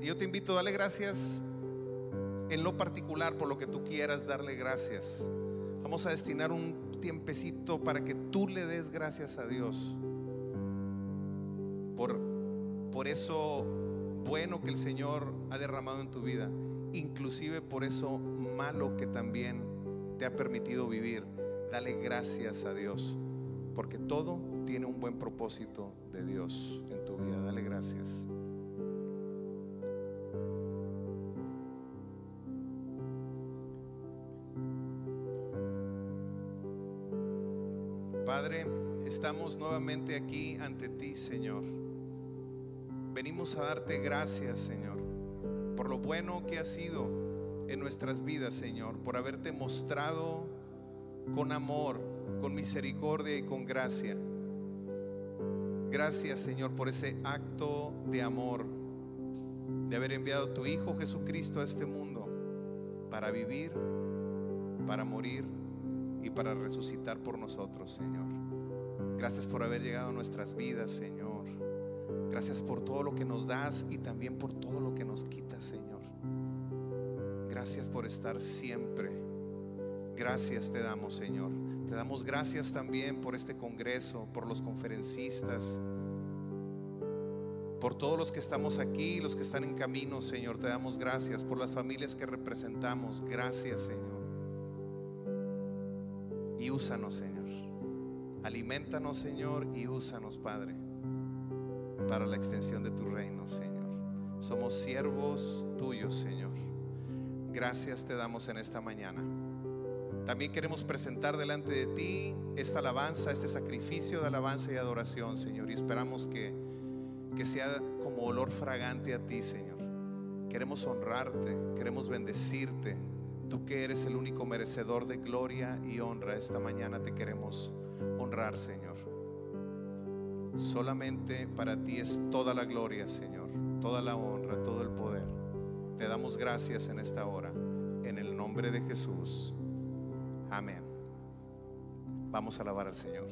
Y yo te invito a darle gracias en lo particular por lo que tú quieras darle gracias. Vamos a destinar un tiempecito para que tú le des gracias a Dios por, por eso bueno que el Señor ha derramado en tu vida, inclusive por eso malo que también te ha permitido vivir. Dale gracias a Dios, porque todo tiene un buen propósito de Dios en tu vida. Dale gracias. estamos nuevamente aquí ante ti, Señor. Venimos a darte gracias, Señor, por lo bueno que has sido en nuestras vidas, Señor, por haberte mostrado con amor, con misericordia y con gracia. Gracias, Señor, por ese acto de amor, de haber enviado tu Hijo Jesucristo a este mundo para vivir, para morir y para resucitar por nosotros, Señor. Gracias por haber llegado a nuestras vidas, Señor. Gracias por todo lo que nos das y también por todo lo que nos quitas, Señor. Gracias por estar siempre. Gracias te damos, Señor. Te damos gracias también por este congreso, por los conferencistas, por todos los que estamos aquí, los que están en camino, Señor. Te damos gracias por las familias que representamos. Gracias, Señor. Y úsanos, Señor. Alimentanos Señor, y úsanos, Padre, para la extensión de tu reino, Señor. Somos siervos tuyos, Señor. Gracias te damos en esta mañana. También queremos presentar delante de ti esta alabanza, este sacrificio de alabanza y adoración, Señor. Y esperamos que, que sea como olor fragante a ti, Señor. Queremos honrarte, queremos bendecirte. Tú que eres el único merecedor de gloria y honra esta mañana te queremos honrar, Señor. Solamente para ti es toda la gloria, Señor, toda la honra, todo el poder. Te damos gracias en esta hora, en el nombre de Jesús. Amén. Vamos a alabar al Señor.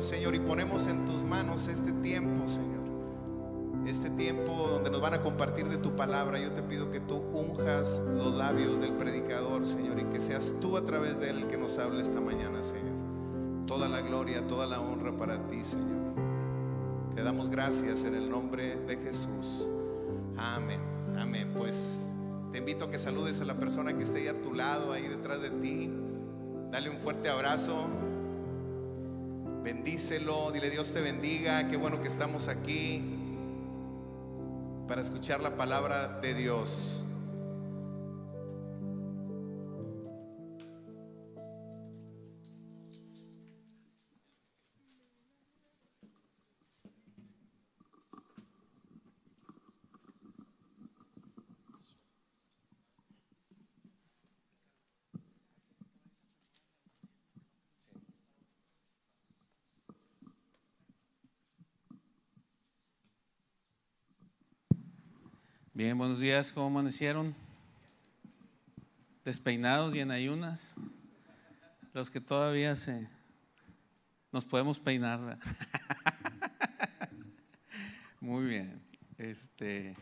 Señor, y ponemos en tus manos este tiempo, Señor. Este tiempo donde nos van a compartir de tu palabra, yo te pido que tú unjas los labios del predicador, Señor, y que seas tú a través de él el que nos hable esta mañana, Señor. Toda la gloria, toda la honra para ti, Señor. Te damos gracias en el nombre de Jesús. Amén, amén. Pues te invito a que saludes a la persona que esté ahí a tu lado, ahí detrás de ti. Dale un fuerte abrazo, Bendícelo, dile Dios te bendiga, qué bueno que estamos aquí para escuchar la palabra de Dios. Bien, buenos días, ¿cómo amanecieron? Despeinados y en ayunas. Los que todavía se nos podemos peinar. Muy bien. Este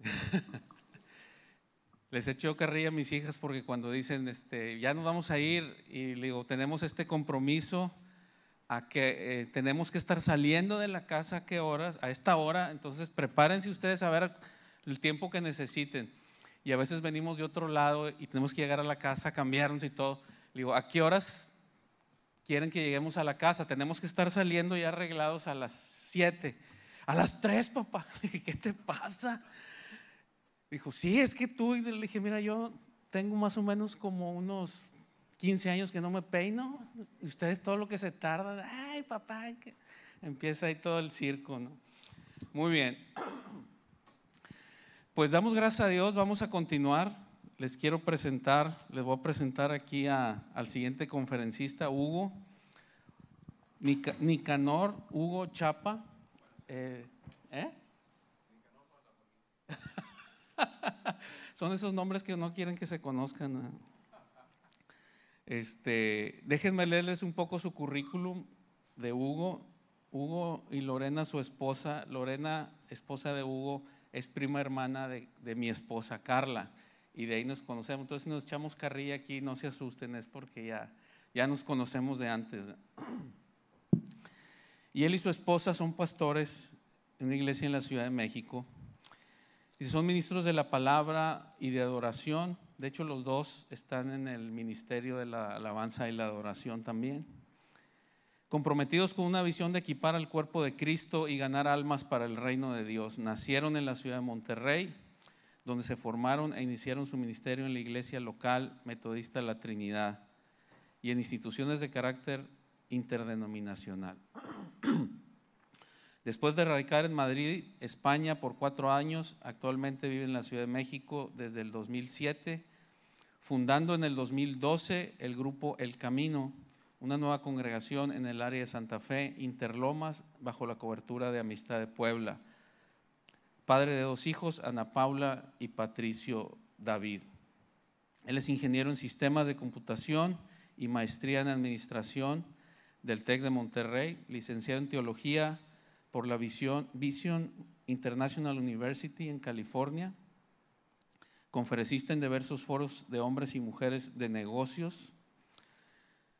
Les echo carrilla a mis hijas porque cuando dicen, este, ya nos vamos a ir y le digo, tenemos este compromiso a que eh, tenemos que estar saliendo de la casa a qué horas, a esta hora, entonces prepárense ustedes a ver el tiempo que necesiten. Y a veces venimos de otro lado y tenemos que llegar a la casa, cambiarnos y todo. Le digo, ¿a qué horas quieren que lleguemos a la casa? Tenemos que estar saliendo ya arreglados a las 7. A las 3, papá. Le ¿qué te pasa? Dijo, sí, es que tú. le dije, mira, yo tengo más o menos como unos 15 años que no me peino, ustedes todo lo que se tarda, ay papá, empieza ahí todo el circo, ¿no? Muy bien. Pues damos gracias a Dios, vamos a continuar. Les quiero presentar, les voy a presentar aquí al siguiente conferencista, Hugo, Nicanor Hugo Chapa. Eh, ¿eh? Son esos nombres que no quieren que se conozcan. Este, déjenme leerles un poco su currículum de Hugo. Hugo y Lorena, su esposa. Lorena, esposa de Hugo, es prima hermana de, mi esposa Carla. Y de ahí nos conocemos. Entonces, si nos echamos carrilla aquí, no se asusten, es porque ya, ya nos conocemos de antes. Y él y su esposa son pastores en una iglesia en la Ciudad de México. Y son ministros de la palabra y de adoración. De hecho, los dos están en el ministerio de la alabanza y la adoración también. Comprometidos con una visión de equipar al cuerpo de Cristo y ganar almas para el reino de Dios. Nacieron en la ciudad de Monterrey, donde se formaron e iniciaron su ministerio en la iglesia local metodista La Trinidad y en instituciones de carácter interdenominacional. Después de radicar en Madrid, España, por cuatro años, actualmente vive en la Ciudad de México desde el 2007, fundando en el 2012 el grupo El Camino, una nueva congregación en el área de Santa Fe, Interlomas, bajo la cobertura de Amistad de Puebla. Padre de dos hijos, Ana Paula y Patricio David. Él es ingeniero en sistemas de computación y maestría en administración del TEC de Monterrey, licenciado en teología, por la Vision, International University en California, conferencista en diversos foros de hombres y mujeres de negocios,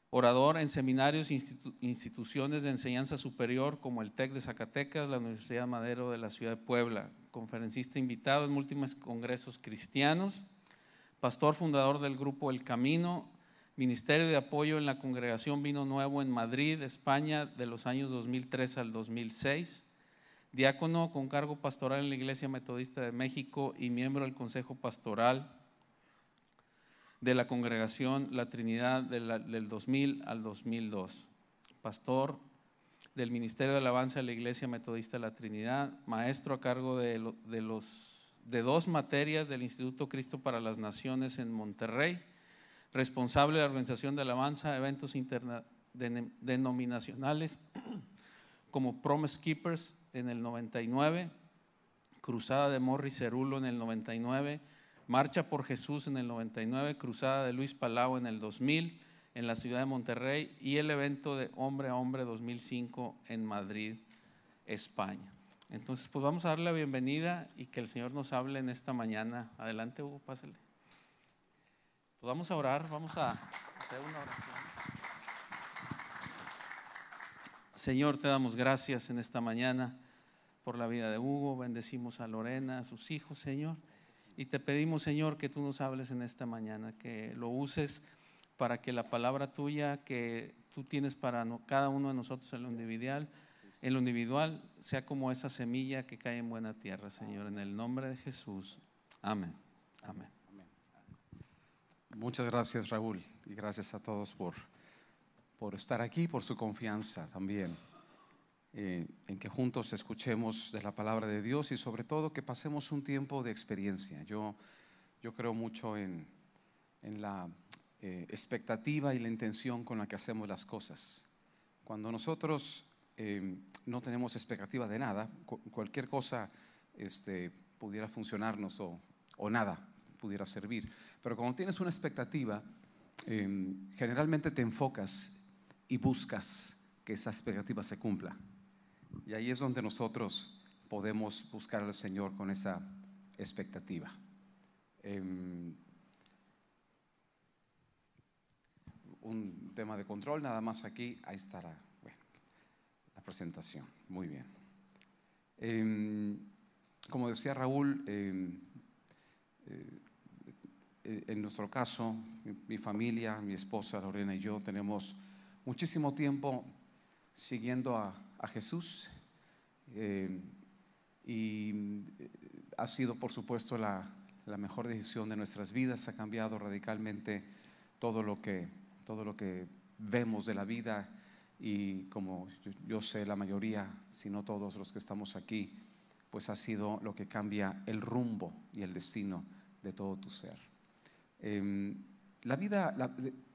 orador en seminarios e instituciones de enseñanza superior como el TEC de Zacatecas, la Universidad Madero de la Ciudad de Puebla, conferencista invitado en múltiples congresos cristianos, pastor fundador del grupo El Camino, Ministerio de Apoyo en la Congregación Vino Nuevo en Madrid, España, de los años 2003 al 2006. Diácono con cargo pastoral en la Iglesia Metodista de México y miembro del Consejo Pastoral de la Congregación La Trinidad del 2000 al 2002. Pastor del Ministerio de Alabanza de la Iglesia Metodista la Trinidad, maestro a cargo los, de dos materias del Instituto Cristo para las Naciones en Monterrey responsable de la organización de alabanza, eventos denominacionales como Promise Keepers en el 99, Cruzada de Morris Cerulo en el 99, Marcha por Jesús en el 99, Cruzada de Luis Palau en el 2000 en la ciudad de Monterrey y el evento de Hombre a Hombre 2005 en Madrid, España. Entonces, pues vamos a darle la bienvenida y que el Señor nos hable en esta mañana. Adelante, Hugo, pásale vamos a orar, vamos a hacer una oración. Señor, te damos gracias en esta mañana por la vida de Hugo, bendecimos a Lorena, a sus hijos, Señor, y te pedimos, Señor, que tú nos hables en esta mañana, que lo uses para que la palabra tuya que tú tienes para cada uno de nosotros en lo individual, en lo individual sea como esa semilla que cae en buena tierra, Señor, en el nombre de Jesús. Amén. Amén. Muchas gracias Raúl y gracias a todos por, por estar aquí, por su confianza también, eh, en que juntos escuchemos de la palabra de Dios y sobre todo que pasemos un tiempo de experiencia. Yo, yo creo mucho en, en la eh, expectativa y la intención con la que hacemos las cosas. Cuando nosotros eh, no tenemos expectativa de nada, cualquier cosa este, pudiera funcionarnos o, o nada pudiera servir. Pero cuando tienes una expectativa, em, generalmente te enfocas y buscas que esa expectativa se cumpla. Y ahí es donde nosotros podemos buscar al Señor con esa expectativa. Em, un tema de control, nada más aquí, ahí estará la presentación. Muy bien. Em, como decía Raúl, eh, eh, en nuestro caso, mi, familia, mi esposa Lorena y yo tenemos muchísimo tiempo siguiendo a, Jesús eh, y eh, ha sido, por supuesto, la, mejor decisión de nuestras vidas. Ha cambiado radicalmente todo lo que, todo lo que vemos de la vida y como yo sé, la mayoría, si no todos los que estamos aquí, pues ha sido lo que cambia el rumbo y el destino de todo tu ser. Em, la vida,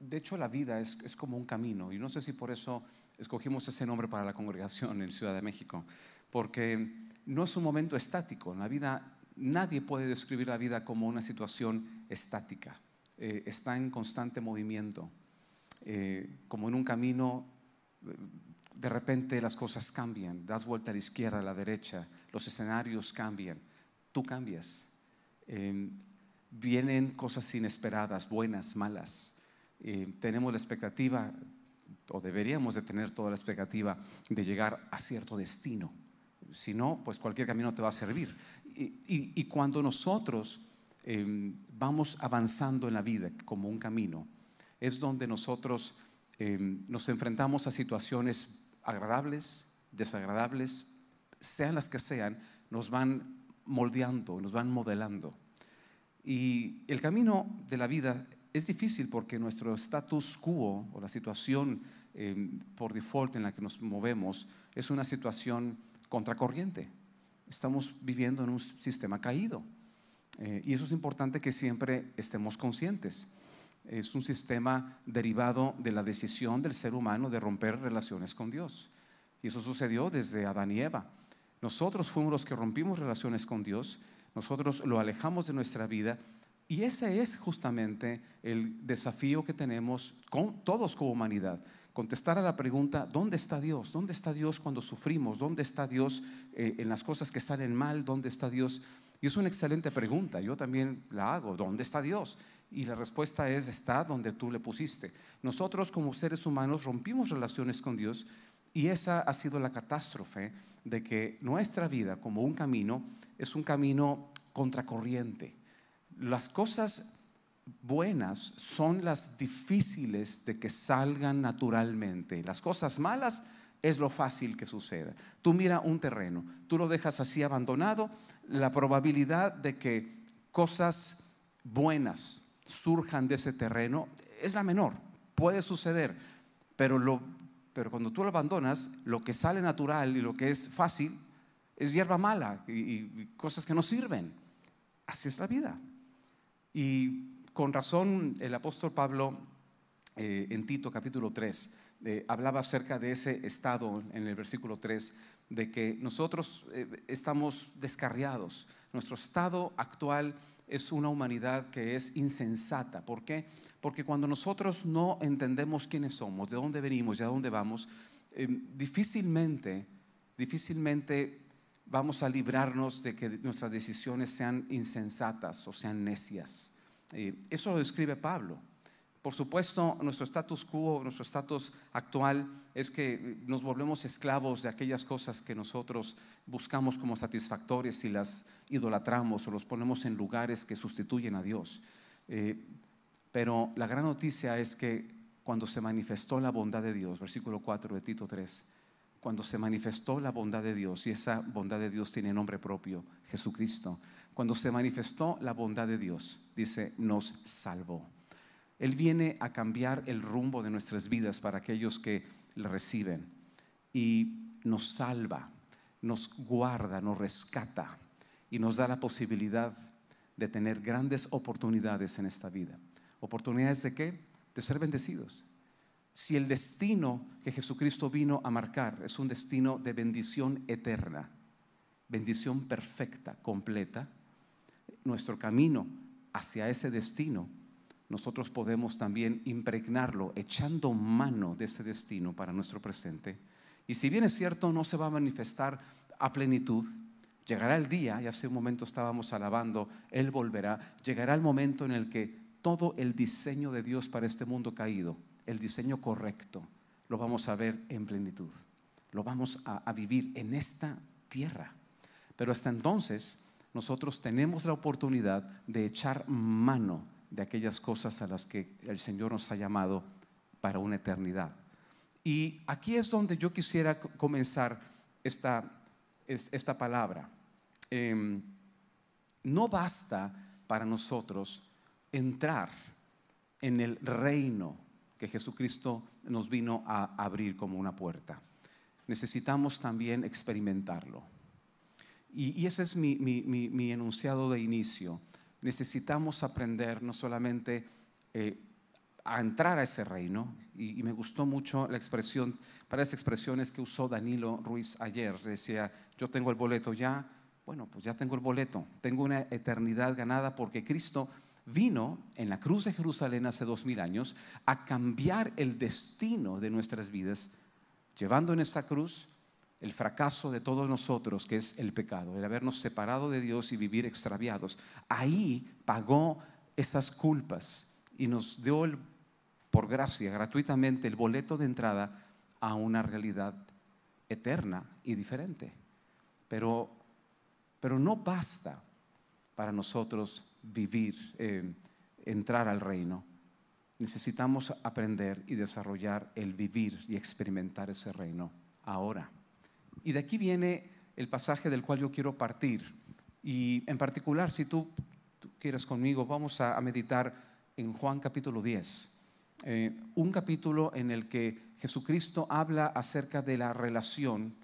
de hecho la vida es, como un camino y no sé si por eso escogimos ese nombre para la congregación en Ciudad de México, porque no es un momento estático, la vida, nadie puede describir la vida como una situación estática, eh, está en constante movimiento, eh, como en un camino, de repente las cosas cambian, das vuelta a la izquierda, a la derecha, los escenarios cambian, tú cambias. Em, vienen cosas inesperadas, buenas, malas. Eh, tenemos la expectativa, o deberíamos de tener toda la expectativa, de llegar a cierto destino. Si no, pues cualquier camino te va a servir. Y, cuando nosotros em, vamos avanzando en la vida como un camino, es donde nosotros em, nos enfrentamos a situaciones agradables, desagradables, sean las que sean, nos van moldeando, nos van modelando. Y el camino de la vida es difícil porque nuestro status quo o la situación em, por default en la que nos movemos es una situación contracorriente. Estamos viviendo en un sistema caído. Eh, y eso es importante que siempre estemos conscientes. Es un sistema derivado de la decisión del ser humano de romper relaciones con Dios. Y eso sucedió desde Adán y Eva. Nosotros fuimos los que rompimos relaciones con Dios nosotros lo alejamos de nuestra vida y ese es justamente el desafío que tenemos con, todos como humanidad. Contestar a la pregunta, ¿dónde está Dios? ¿Dónde está Dios cuando sufrimos? ¿Dónde está Dios eh, en las cosas que salen mal? ¿Dónde está Dios? Y es una excelente pregunta, yo también la hago, ¿dónde está Dios? Y la respuesta es, está donde tú le pusiste. Nosotros como seres humanos rompimos relaciones con Dios y esa ha sido la catástrofe de que nuestra vida como un camino es un camino contracorriente. Las cosas buenas son las difíciles de que salgan naturalmente. Las cosas malas es lo fácil que suceda. Tú mira un terreno, tú lo dejas así abandonado, la probabilidad de que cosas buenas surjan de ese terreno es la menor, puede suceder, pero lo pero cuando tú lo abandonas, lo que sale natural y lo que es fácil es hierba mala y, cosas que no sirven. Así es la vida. Y con razón el apóstol Pablo eh, en Tito capítulo 3 eh, hablaba acerca de ese estado en el versículo 3, de que nosotros eh, estamos descarriados. Nuestro estado actual es una humanidad que es insensata. ¿Por qué? Porque cuando nosotros no entendemos quiénes somos, de dónde venimos y a dónde vamos, eh, difícilmente, difícilmente vamos a librarnos de que nuestras decisiones sean insensatas o sean necias. Eh, eso lo describe Pablo. Por supuesto, nuestro status quo, nuestro estatus actual es que nos volvemos esclavos de aquellas cosas que nosotros buscamos como satisfactorias y las idolatramos o los ponemos en lugares que sustituyen a Dios. Eh, pero la gran noticia es que cuando se manifestó la bondad de Dios, versículo 4 de Tito 3, cuando se manifestó la bondad de Dios, y esa bondad de Dios tiene nombre propio, Jesucristo, cuando se manifestó la bondad de Dios, dice, nos salvó. Él viene a cambiar el rumbo de nuestras vidas para aquellos que le reciben y nos salva, nos guarda, nos rescata y nos da la posibilidad de tener grandes oportunidades en esta vida. Oportunidades de qué? De ser bendecidos. Si el destino que Jesucristo vino a marcar es un destino de bendición eterna, bendición perfecta, completa, nuestro camino hacia ese destino, nosotros podemos también impregnarlo, echando mano de ese destino para nuestro presente. Y si bien es cierto, no se va a manifestar a plenitud, llegará el día, y hace un momento estábamos alabando, Él volverá, llegará el momento en el que todo el diseño de Dios para este mundo caído, el diseño correcto, lo vamos a ver en plenitud, lo vamos a, vivir en esta tierra. Pero hasta entonces nosotros tenemos la oportunidad de echar mano de aquellas cosas a las que el Señor nos ha llamado para una eternidad. Y aquí es donde yo quisiera comenzar esta, esta palabra. Em, no basta para nosotros entrar en el reino que Jesucristo nos vino a abrir como una puerta. Necesitamos también experimentarlo. Y, ese es mi, enunciado de inicio. Necesitamos aprender no solamente eh, a entrar a ese reino, y, me gustó mucho la expresión, para esas expresiones que usó Danilo Ruiz ayer, decía, yo tengo el boleto ya, bueno, pues ya tengo el boleto, tengo una eternidad ganada porque Cristo vino en la cruz de Jerusalén hace dos mil años a cambiar el destino de nuestras vidas, llevando en esa cruz el fracaso de todos nosotros, que es el pecado, el habernos separado de Dios y vivir extraviados. Ahí pagó esas culpas y nos dio, por gracia, gratuitamente el boleto de entrada a una realidad eterna y diferente. pero no basta para nosotros vivir, eh, entrar al reino. Necesitamos aprender y desarrollar el vivir y experimentar ese reino ahora. Y de aquí viene el pasaje del cual yo quiero partir. Y en particular, si tú, quieres conmigo, vamos a, meditar en Juan capítulo 10. Eh, un capítulo en el que Jesucristo habla acerca de la relación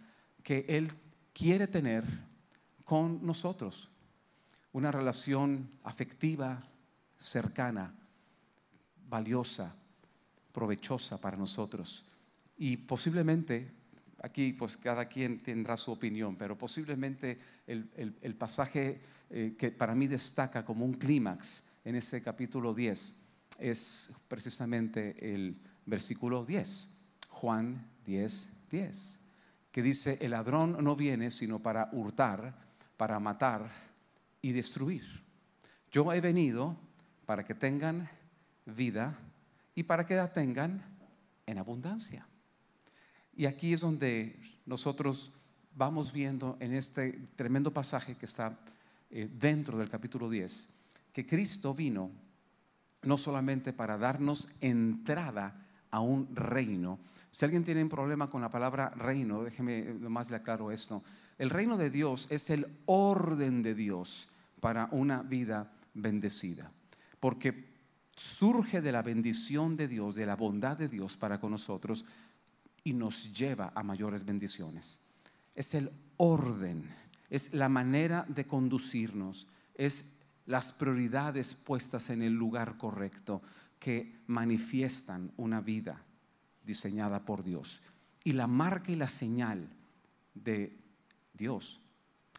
que Él quiere tener con nosotros, una relación afectiva, cercana, valiosa, provechosa para nosotros. Y posiblemente, aquí pues cada quien tendrá su opinión, pero posiblemente el, pasaje eh, que para mí destaca como un clímax en ese capítulo 10 es precisamente el versículo 10, Juan 10, 10, que dice, el ladrón no viene sino para hurtar, para matar y destruir. Yo he venido para que tengan vida y para que la tengan en abundancia. Y aquí es donde nosotros vamos viendo en este tremendo pasaje que está eh, dentro del capítulo 10, que Cristo vino no solamente para darnos entrada a un reino. Si alguien tiene un problema con la palabra reino, déjeme, eh, más le aclaro esto. El reino de Dios es el orden de Dios para una vida bendecida, porque surge de la bendición de Dios, de la bondad de Dios para con nosotros y nos lleva a mayores bendiciones. Es el orden, es la manera de conducirnos, es las prioridades puestas en el lugar correcto que manifiestan una vida diseñada por Dios. Y la marca y la señal de Dios,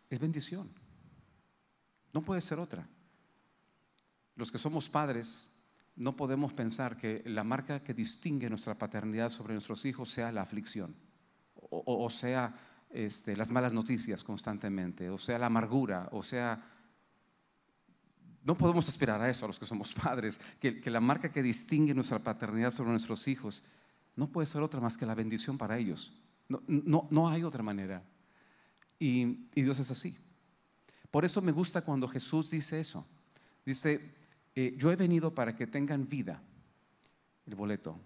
es bendición. No puede ser otra. Los que somos padres no podemos pensar que la marca que distingue nuestra paternidad sobre nuestros hijos sea la aflicción o, sea este, las malas noticias constantemente, o sea la amargura, o sea... No podemos aspirar a eso, a los que somos padres, que, la marca que distingue nuestra paternidad sobre nuestros hijos no puede ser otra más que la bendición para ellos. no hay otra manera. Y, Dios es así. Por eso me gusta cuando Jesús dice eso. Dice, eh, yo he venido para que tengan vida, el boleto,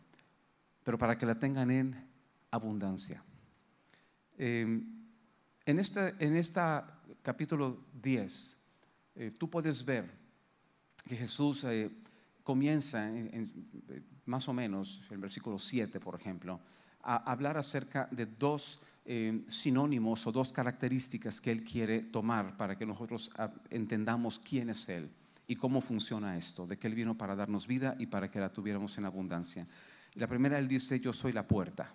pero para que la tengan en abundancia. Em, en este esta capítulo 10, eh, tú puedes ver que Jesús eh, comienza, en, más o menos, en versículo 7, por ejemplo, a hablar acerca de dos Em, sinónimos o dos características que Él quiere tomar para que nosotros ah, entendamos quién es Él y cómo funciona esto, de que Él vino para darnos vida y para que la tuviéramos en abundancia. La primera, Él dice, yo soy la puerta.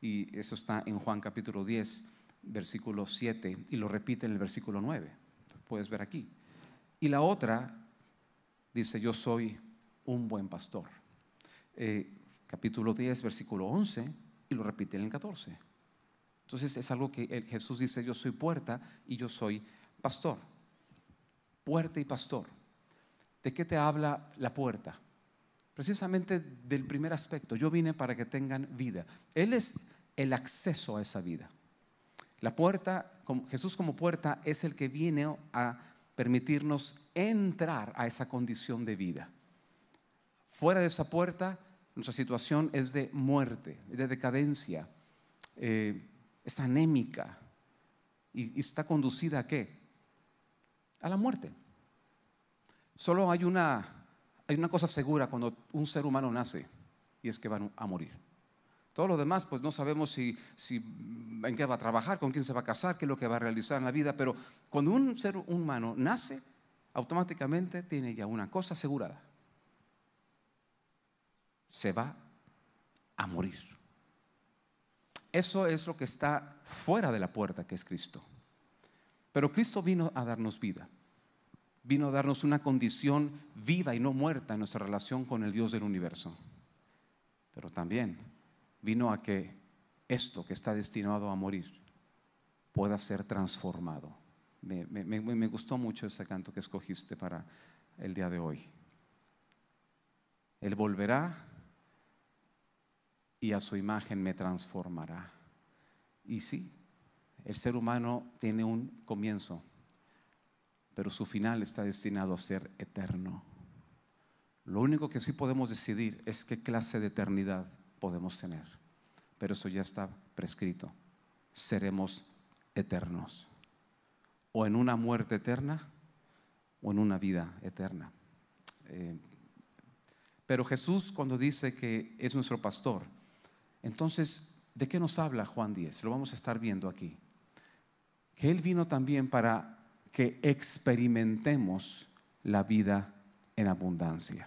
Y eso está en Juan capítulo 10, versículo 7, y lo repite en el versículo 9. Puedes ver aquí. Y la otra dice, yo soy un buen pastor. Eh, capítulo 10, versículo 11, y lo repite en el 14. Entonces es algo que eh, Jesús dice, yo soy puerta y yo soy pastor. Puerta y pastor. ¿De qué te habla la puerta? Precisamente del primer aspecto. Yo vine para que tengan vida. Él es el acceso a esa vida. La puerta, Jesús como puerta, es el que viene a permitirnos entrar a esa condición de vida. Fuera de esa puerta, nuestra situación es de muerte, es de decadencia, eh, es anémica y, está conducida a qué? A la muerte. Solo hay una, hay una cosa segura cuando un ser humano nace y es que van a morir. Todo lo demás, pues no sabemos si, en qué va a trabajar, con quién se va a casar, qué es lo que va a realizar en la vida, pero cuando un ser humano nace, automáticamente tiene ya una cosa asegurada. Se va a morir. Eso es lo que está fuera de la puerta, que es Cristo. Pero Cristo vino a darnos vida, vino a darnos una condición viva y no muerta en nuestra relación con el Dios del universo. Pero también vino a que esto que está destinado a morir pueda ser transformado. Me, gustó mucho ese canto que escogiste para el día de hoy. Él volverá y a su imagen me transformará. Y sí, el ser humano tiene un comienzo, pero su final está destinado a ser eterno. Lo único que sí podemos decidir es qué clase de eternidad podemos tener, pero eso ya está prescrito. Seremos eternos, o en una muerte eterna, o en una vida eterna. Eh, pero Jesús cuando dice que es nuestro pastor, entonces, ¿de qué nos habla Juan 10? Lo vamos a estar viendo aquí. Que Él vino también para que experimentemos la vida en abundancia.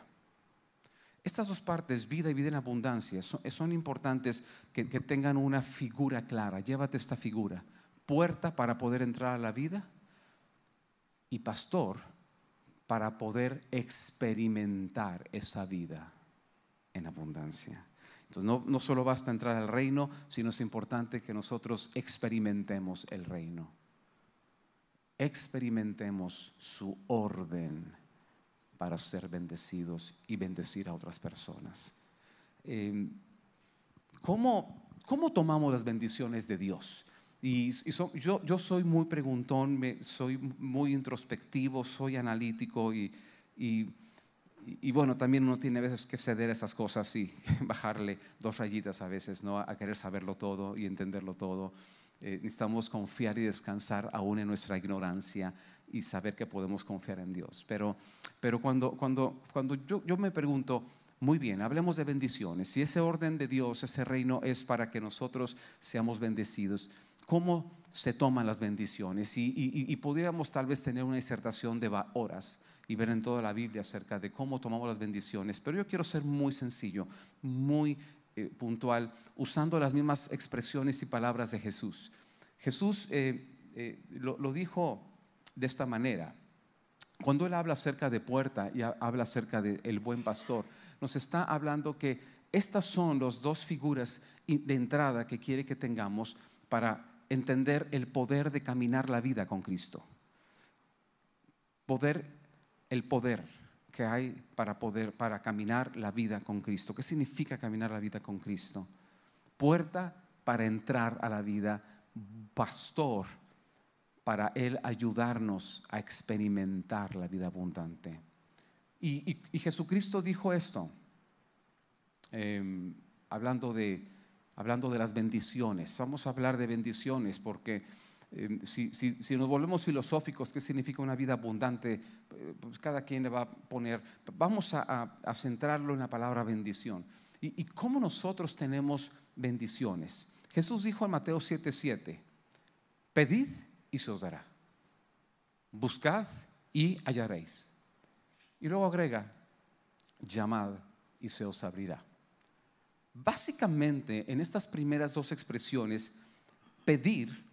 Estas dos partes, vida y vida en abundancia, son, importantes que, tengan una figura clara. Llévate esta figura. Puerta para poder entrar a la vida y pastor para poder experimentar esa vida en abundancia. Entonces no, solo basta entrar al reino, sino es importante que nosotros experimentemos el reino. Experimentemos su orden para ser bendecidos y bendecir a otras personas. Em, ¿cómo, tomamos las bendiciones de Dios? Y, yo, yo, soy muy preguntón, soy muy introspectivo, soy analítico y y, bueno, también uno tiene a veces que ceder a esas cosas y bajarle dos rayitas a veces, ¿no? A querer saberlo todo y entenderlo todo. Eh, necesitamos confiar y descansar aún en nuestra ignorancia y saber que podemos confiar en Dios. Pero, cuando, yo, me pregunto, muy bien, hablemos de bendiciones. Si ese orden de Dios, ese reino es para que nosotros seamos bendecidos, ¿cómo se toman las bendiciones? Y, y, tal vez tener una disertación de horas y ver en toda la Biblia acerca de cómo tomamos las bendiciones. Pero yo quiero ser muy sencillo, muy eh, puntual, usando las mismas expresiones y palabras de Jesús. Jesús eh, eh, lo, dijo de esta manera. Cuando él habla acerca de puerta y habla acerca del el buen pastor, nos está hablando que estas son las dos figuras de entrada que quiere que tengamos para entender el poder de caminar la vida con Cristo. Poder el poder que hay para poder para caminar la vida con Cristo. ¿Qué significa caminar la vida con Cristo? Puerta para entrar a la vida, pastor para él ayudarnos a experimentar la vida abundante. Y, Jesucristo dijo esto, em, hablando, de, hablando de las bendiciones. Vamos a hablar de bendiciones porque Em, si, nos volvemos filosóficos, ¿qué significa una vida abundante? Eh, pues cada quien le va a poner, vamos a, centrarlo en la palabra bendición. ¿Y, cómo nosotros tenemos bendiciones? Jesús dijo en Mateo 7:7, pedid y se os dará, buscad y hallaréis. Y luego agrega, llamad y se os abrirá. Básicamente, en estas primeras dos expresiones, pedir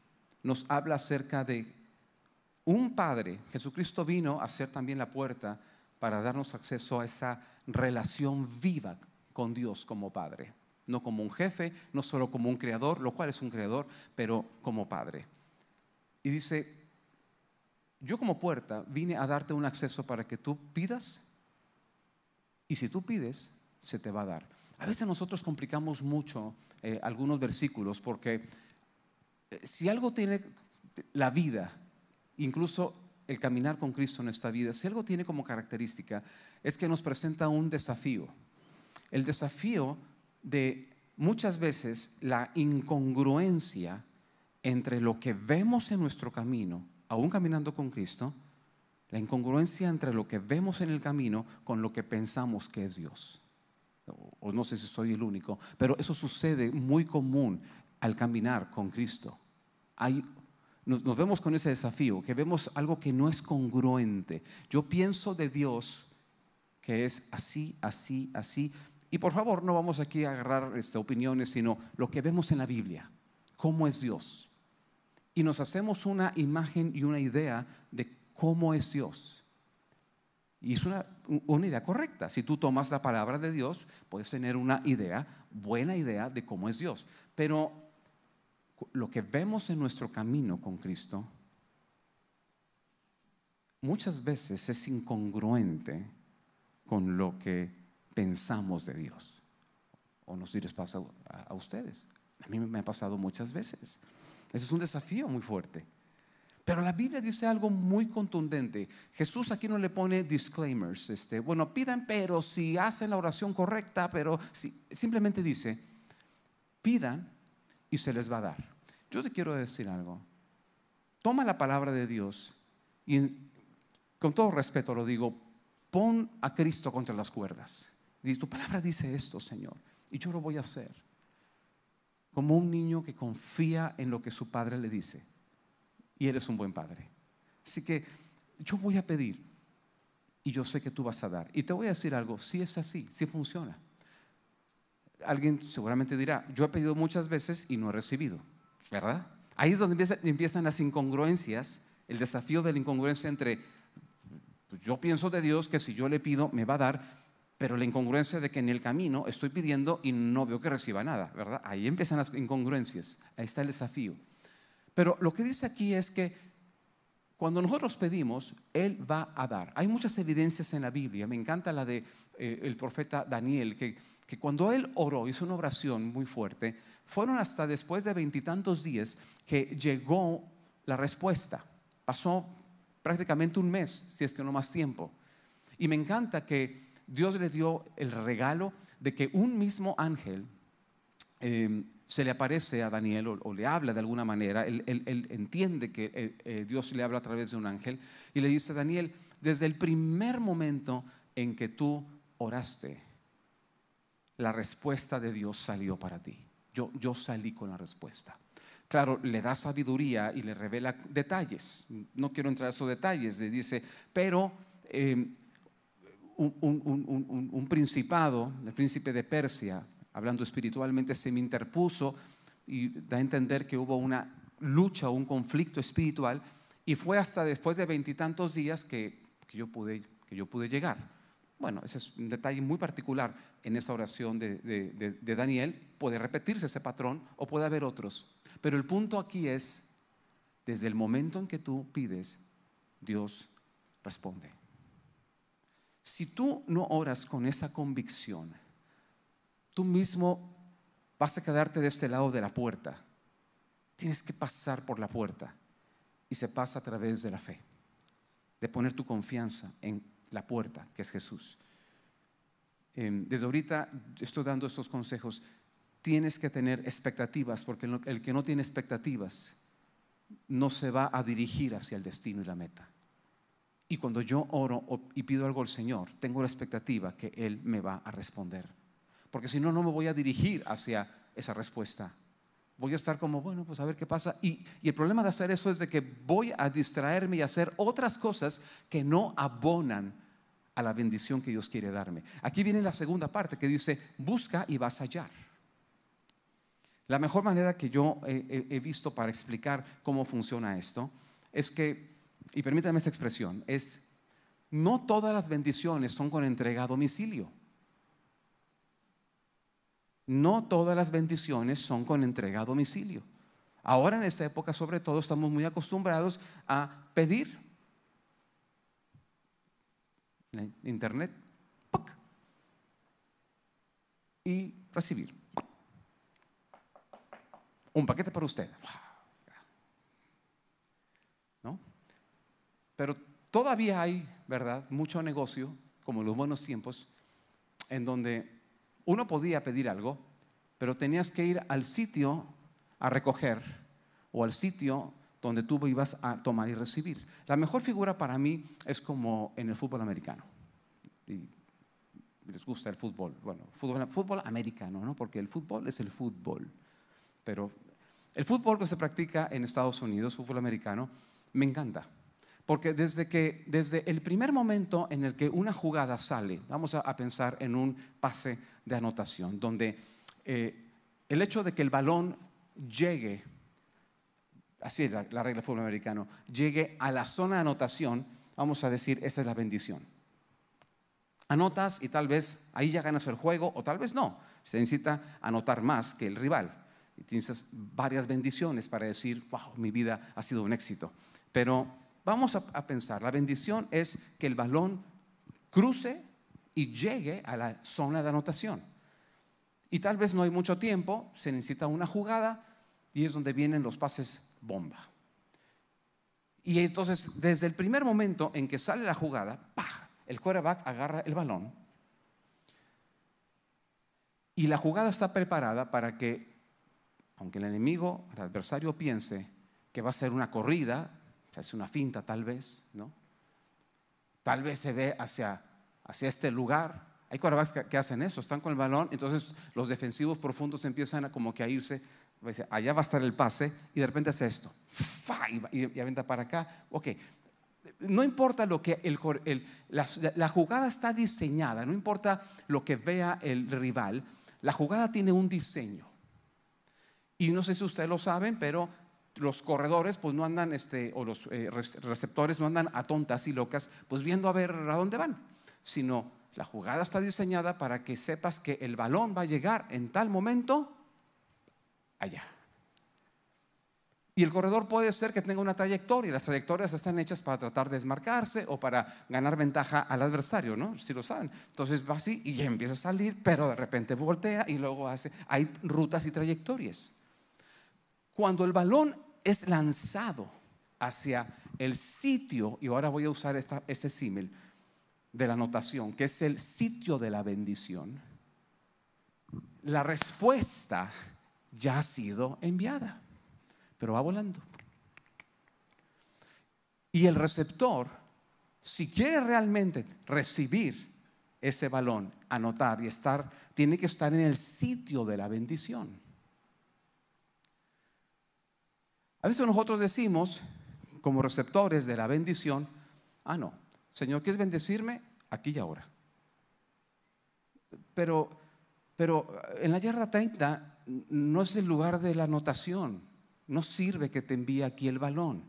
nos habla acerca de un Padre. Jesucristo vino a ser también la puerta para darnos acceso a esa relación viva con Dios como Padre. No como un jefe, no solo como un creador, lo cual es un creador, pero como Padre. Y dice, yo como puerta vine a darte un acceso para que tú pidas y si tú pides, se te va a dar. A veces nosotros complicamos mucho eh, algunos versículos porque eh, si algo tiene la vida, incluso el caminar con Cristo en esta vida, si algo tiene como característica, es que nos presenta un desafío. El desafío de muchas veces la incongruencia entre lo que vemos en nuestro camino, aún caminando con Cristo, la incongruencia entre lo que vemos en el camino con lo que pensamos que es Dios. O no sé si soy el único, pero eso sucede muy común al caminar con Cristo. nos, vemos con ese desafío, que vemos algo que no es congruente. Yo pienso de Dios que es así, así, así. Y por favor, no vamos aquí a agarrar este, opiniones, sino lo que vemos en la Biblia, cómo es Dios. Y nos hacemos una imagen y una idea de cómo es Dios. Y es una, una, idea correcta. Si tú tomas la palabra de Dios, puedes tener una idea, buena idea de cómo es Dios. Pero lo que vemos en nuestro camino con Cristo muchas veces es incongruente con lo que pensamos de Dios. O nos sé si pasa a ustedes. A mí me ha pasado muchas veces. Ese es un desafío muy fuerte. Pero la Biblia dice algo muy contundente. Jesús aquí no le pone disclaimers. Este, bueno, pidan, pero si hacen la oración correcta, pero si, simplemente dice, pidan y se les va a dar. Yo te quiero decir algo. Toma la palabra de Dios y con todo respeto lo digo, pon a Cristo contra las cuerdas. Y tu palabra dice esto, Señor, y yo lo voy a hacer. Como un niño que confía en lo que su padre le dice. Y eres un buen padre. Así que yo voy a pedir y yo sé que tú vas a dar. Y te voy a decir algo, si es así, si funciona alguien seguramente dirá, yo he pedido muchas veces y no he recibido, ¿verdad? Ahí es donde empiezan las incongruencias, el desafío de la incongruencia entre, pues, yo pienso de Dios que si yo le pido me va a dar, pero la incongruencia de que en el camino estoy pidiendo y no veo que reciba nada, ¿verdad? Ahí empiezan las incongruencias, ahí está el desafío. Pero lo que dice aquí es que cuando nosotros pedimos, Él va a dar. Hay muchas evidencias en la Biblia, me encanta la de eh, el profeta Daniel, que que cuando él oró, hizo una oración muy fuerte, fueron hasta después de veintitantos días que llegó la respuesta. Pasó prácticamente un mes, si es que no más tiempo. Y me encanta que Dios le dio el regalo de que un mismo ángel em, se le aparece a Daniel o, le habla de alguna manera. Él, entiende que eh, eh, Dios le habla a través de un ángel y le dice, a Daniel, desde el primer momento en que tú oraste, la respuesta de Dios salió para ti. Yo, yo salí con la respuesta. Claro, le da sabiduría y le revela detalles. No quiero entrar en esos detalles. Le dice, pero em, un, principado, el príncipe de Persia, hablando espiritualmente, se me interpuso y da a entender que hubo una lucha, un conflicto espiritual, y fue hasta después de veintitantos días que, yo pude, que yo pude llegar. Bueno, ese es un detalle muy particular en esa oración de, Daniel. Puede repetirse ese patrón o puede haber otros. Pero el punto aquí es, desde el momento en que tú pides, Dios responde. Si tú no oras con esa convicción, tú mismo vas a quedarte de este lado de la puerta. Tienes que pasar por la puerta y se pasa a través de la fe, de poner tu confianza en la puerta, que es Jesús. Em, desde ahorita estoy dando estos consejos. Tienes que tener expectativas, porque el que no tiene expectativas no se va a dirigir hacia el destino y la meta. Y cuando yo oro y pido algo al Señor, tengo la expectativa que Él me va a responder. Porque si no, no me voy a dirigir hacia esa respuesta voy a estar como, bueno, pues a ver qué pasa. Y, el problema de hacer eso es de que voy a distraerme y hacer otras cosas que no abonan a la bendición que Dios quiere darme. Aquí viene la segunda parte que dice, busca y vas a hallar. La mejor manera que yo he, visto para explicar cómo funciona esto es que, y permítanme esta expresión, es, no todas las bendiciones son con entrega a domicilio no todas las bendiciones son con entrega a domicilio. Ahora en esta época sobre todo estamos muy acostumbrados a pedir. Internet. Y recibir. Un paquete para usted. ¿No? Pero todavía hay, ¿verdad? Mucho negocio, como en los buenos tiempos, en donde uno podía pedir algo, pero tenías que ir al sitio a recoger o al sitio donde tú ibas a tomar y recibir. La mejor figura para mí es como en el fútbol americano. les gusta el fútbol, bueno, fútbol, americano, ¿no? Porque el fútbol es el fútbol. Pero el fútbol que se practica en Estados Unidos, fútbol americano, me encanta. Porque desde, que, desde el primer momento en el que una jugada sale, vamos a, a pensar en un pase de anotación, donde eh, el hecho de que el balón llegue, así es la, regla de fútbol americano, llegue a la zona de anotación, vamos a decir, esa es la bendición. Anotas y tal vez ahí ya ganas el juego o tal vez no. Se necesita anotar más que el rival. Y tienes varias bendiciones para decir, wow, mi vida ha sido un éxito. Pero vamos a pensar, la bendición es que el balón cruce y llegue a la zona de anotación. Y tal vez no hay mucho tiempo, se necesita una jugada y es donde vienen los pases bomba. Y entonces, desde el primer momento en que sale la jugada, el quarterback agarra el balón y la jugada está preparada para que, aunque el enemigo, el adversario piense que va a ser una corrida, es una finta tal vez, ¿no? Tal vez se ve hacia hacia este lugar. Hay quarterbacks que, hacen eso, están con el balón, entonces los defensivos profundos empiezan a como que a irse, pues, allá va a estar el pase y de repente hace esto, y, y, para acá. Ok, no importa lo que la, jugada está diseñada, no importa lo que vea el rival, la jugada tiene un diseño. Y no sé si ustedes lo saben, pero los corredores pues no andan, este, o los eh, receptores no andan a tontas y locas, pues viendo a ver a dónde van sino la jugada está diseñada para que sepas que el balón va a llegar en tal momento allá. Y el corredor puede ser que tenga una trayectoria. Las trayectorias están hechas para tratar de desmarcarse o para ganar ventaja al adversario, ¿no? Si lo saben. Entonces va así y empieza a salir, pero de repente voltea y luego hace. Hay rutas y trayectorias. Cuando el balón es lanzado hacia el sitio, y ahora voy a usar este símil, de la anotación, que es el sitio de la bendición, la respuesta ya ha sido enviada, pero va volando. Y el receptor, si quiere realmente recibir ese balón, anotar y estar, tiene que estar en el sitio de la bendición. A veces nosotros decimos, como receptores de la bendición, ah, no, Señor, ¿quieres bendecirme? aquí y ahora. Pero, en la yarda 30 no es el lugar de la anotación. No sirve que te envíe aquí el balón.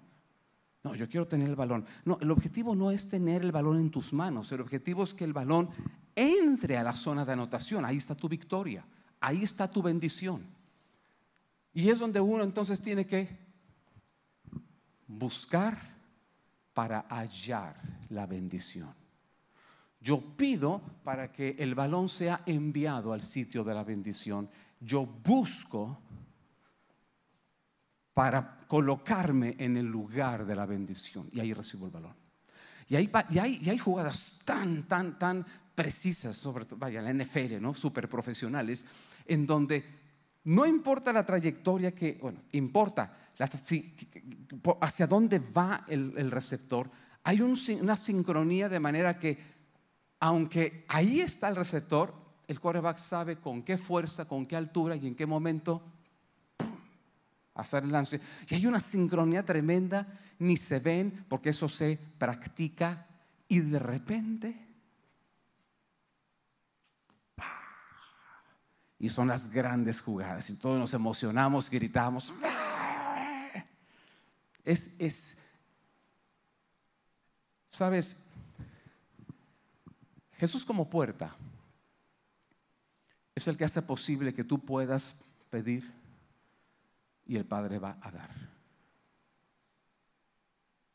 No, yo quiero tener el balón. No, el objetivo no es tener el balón en tus manos. El objetivo es que el balón entre a la zona de anotación. Ahí está tu victoria. Ahí está tu bendición. Y es donde uno entonces tiene que buscar para hallar la bendición. Yo pido para que el balón sea enviado al sitio de la bendición. Yo busco para colocarme en el lugar de la bendición. Y ahí recibo el balón. Y ahí y hay, jugadas tan, tan, tan precisas, sobre todo, vaya, la NFL, ¿no? super profesionales, en donde no importa la trayectoria que, bueno, importa hacia dónde va el, receptor, hay una sincronía de manera que aunque ahí está el receptor, el quarterback sabe con qué fuerza, con qué altura y en qué momento hacer el lance. Y hay una sincronía tremenda, ni se ven, porque eso se practica y de repente... Y son las grandes jugadas y todos nos emocionamos, gritamos. Es, es, sabes, Jesús como puerta es el que hace posible que tú puedas pedir y el Padre va a dar.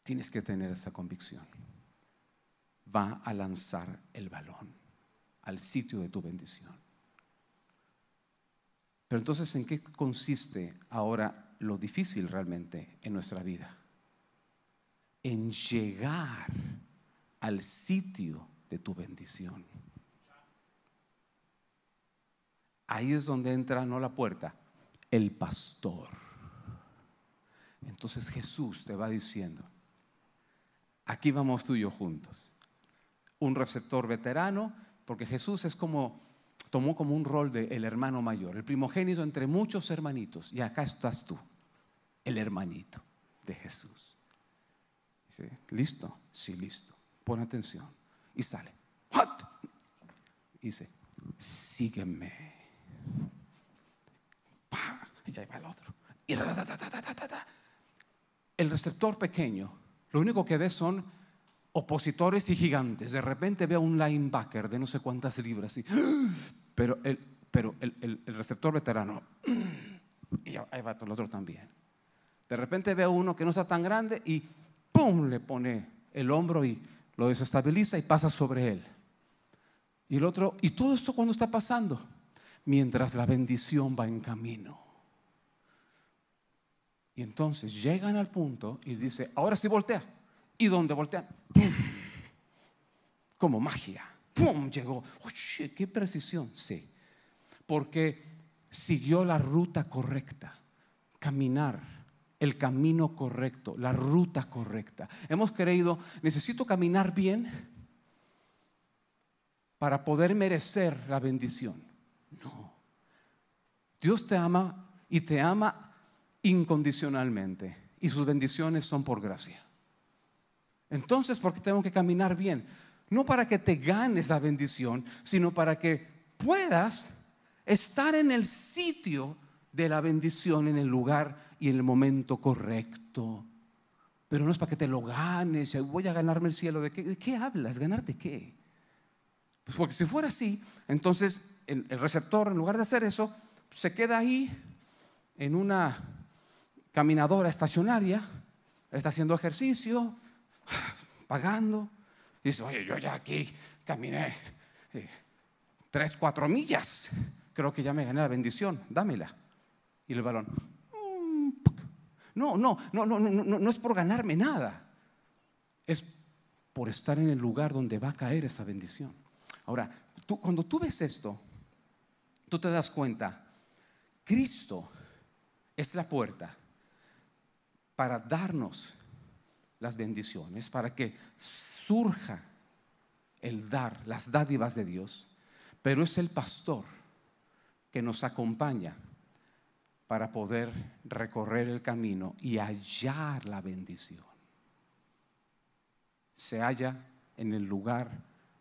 Tienes que tener esa convicción. Va a lanzar el balón al sitio de tu bendición. Pero entonces, ¿en qué consiste ahora lo difícil realmente en nuestra vida? En llegar al sitio tu bendición. Ahí es donde entra, no la puerta, el pastor. Entonces Jesús te va diciendo, aquí vamos tú y yo juntos. Un receptor veterano, porque Jesús es como, tomó como un rol de el hermano mayor, el primogénito entre muchos hermanitos. Y acá estás tú, el hermanito de Jesús. Dice: ¿Listo? Sí, listo. Pon atención. Y sale. Y dice, sígueme. Y ahí va el otro. Y El receptor pequeño, lo único que ve son opositores y gigantes. De repente ve a un linebacker de no sé cuántas libras. pero el, pero el, receptor veterano. Y ahí va el otro también. De repente ve a uno que no está tan grande y ¡pum! le pone el hombro y lo desestabiliza y pasa sobre él. Y el otro, ¿y todo esto cuando está pasando? Mientras la bendición va en camino. Y entonces llegan al punto y dice, ahora sí voltea. ¿Y dónde voltea? Como magia. ¡Pum! Llegó. ¡Oh, ¡Qué precisión! Sí. Porque siguió la ruta correcta. Caminar el camino correcto, la ruta correcta. Hemos creído, necesito caminar bien para poder merecer la bendición. No. Dios te ama y te ama incondicionalmente y sus bendiciones son por gracia. Entonces, ¿por qué tengo que caminar bien? No para que te ganes la bendición, sino para que puedas estar en el sitio de la bendición, en el lugar y en el momento correcto. Pero no es para que te lo ganes, voy a ganarme el cielo. ¿De qué, hablas? ¿Ganarte qué? Pues porque si fuera así, entonces el, receptor, en lugar de hacer eso, se queda ahí en una caminadora estacionaria, está haciendo ejercicio, pagando. Y dice, oye, yo ya aquí caminé eh, tres, cuatro millas. Creo que ya me gané la bendición, dámela. Y el balón no, no, no, no, no, no es por ganarme nada. Es por estar en el lugar donde va a caer esa bendición. Ahora, tú, cuando tú ves esto, tú te das cuenta, Cristo es la puerta para darnos las bendiciones, para que surja el dar, las dádivas de Dios, pero es el pastor que nos acompaña para poder recorrer el camino y hallar la bendición. Se halla en el lugar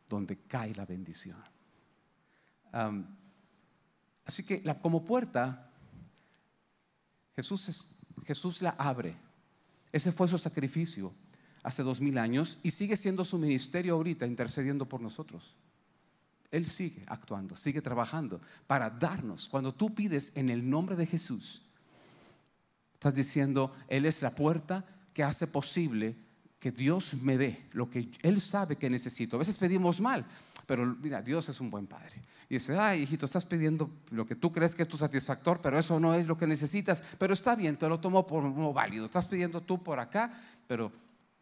donde cae la bendición. así que como puerta, Jesús, Jesús la abre. Ese fue su sacrificio hace dos mil años y sigue siendo su ministerio ahorita intercediendo por nosotros. Él sigue actuando, sigue trabajando para darnos. Cuando tú pides en el nombre de Jesús, estás diciendo, Él es la puerta que hace posible que Dios me dé lo que Él sabe que necesito. A veces pedimos mal, pero mira, Dios es un buen padre. Y dice, ay, hijito, estás pidiendo lo que tú crees que es tu satisfactor, pero eso no es lo que necesitas. Pero está bien, te lo tomo por válido. Estás pidiendo tú por acá, pero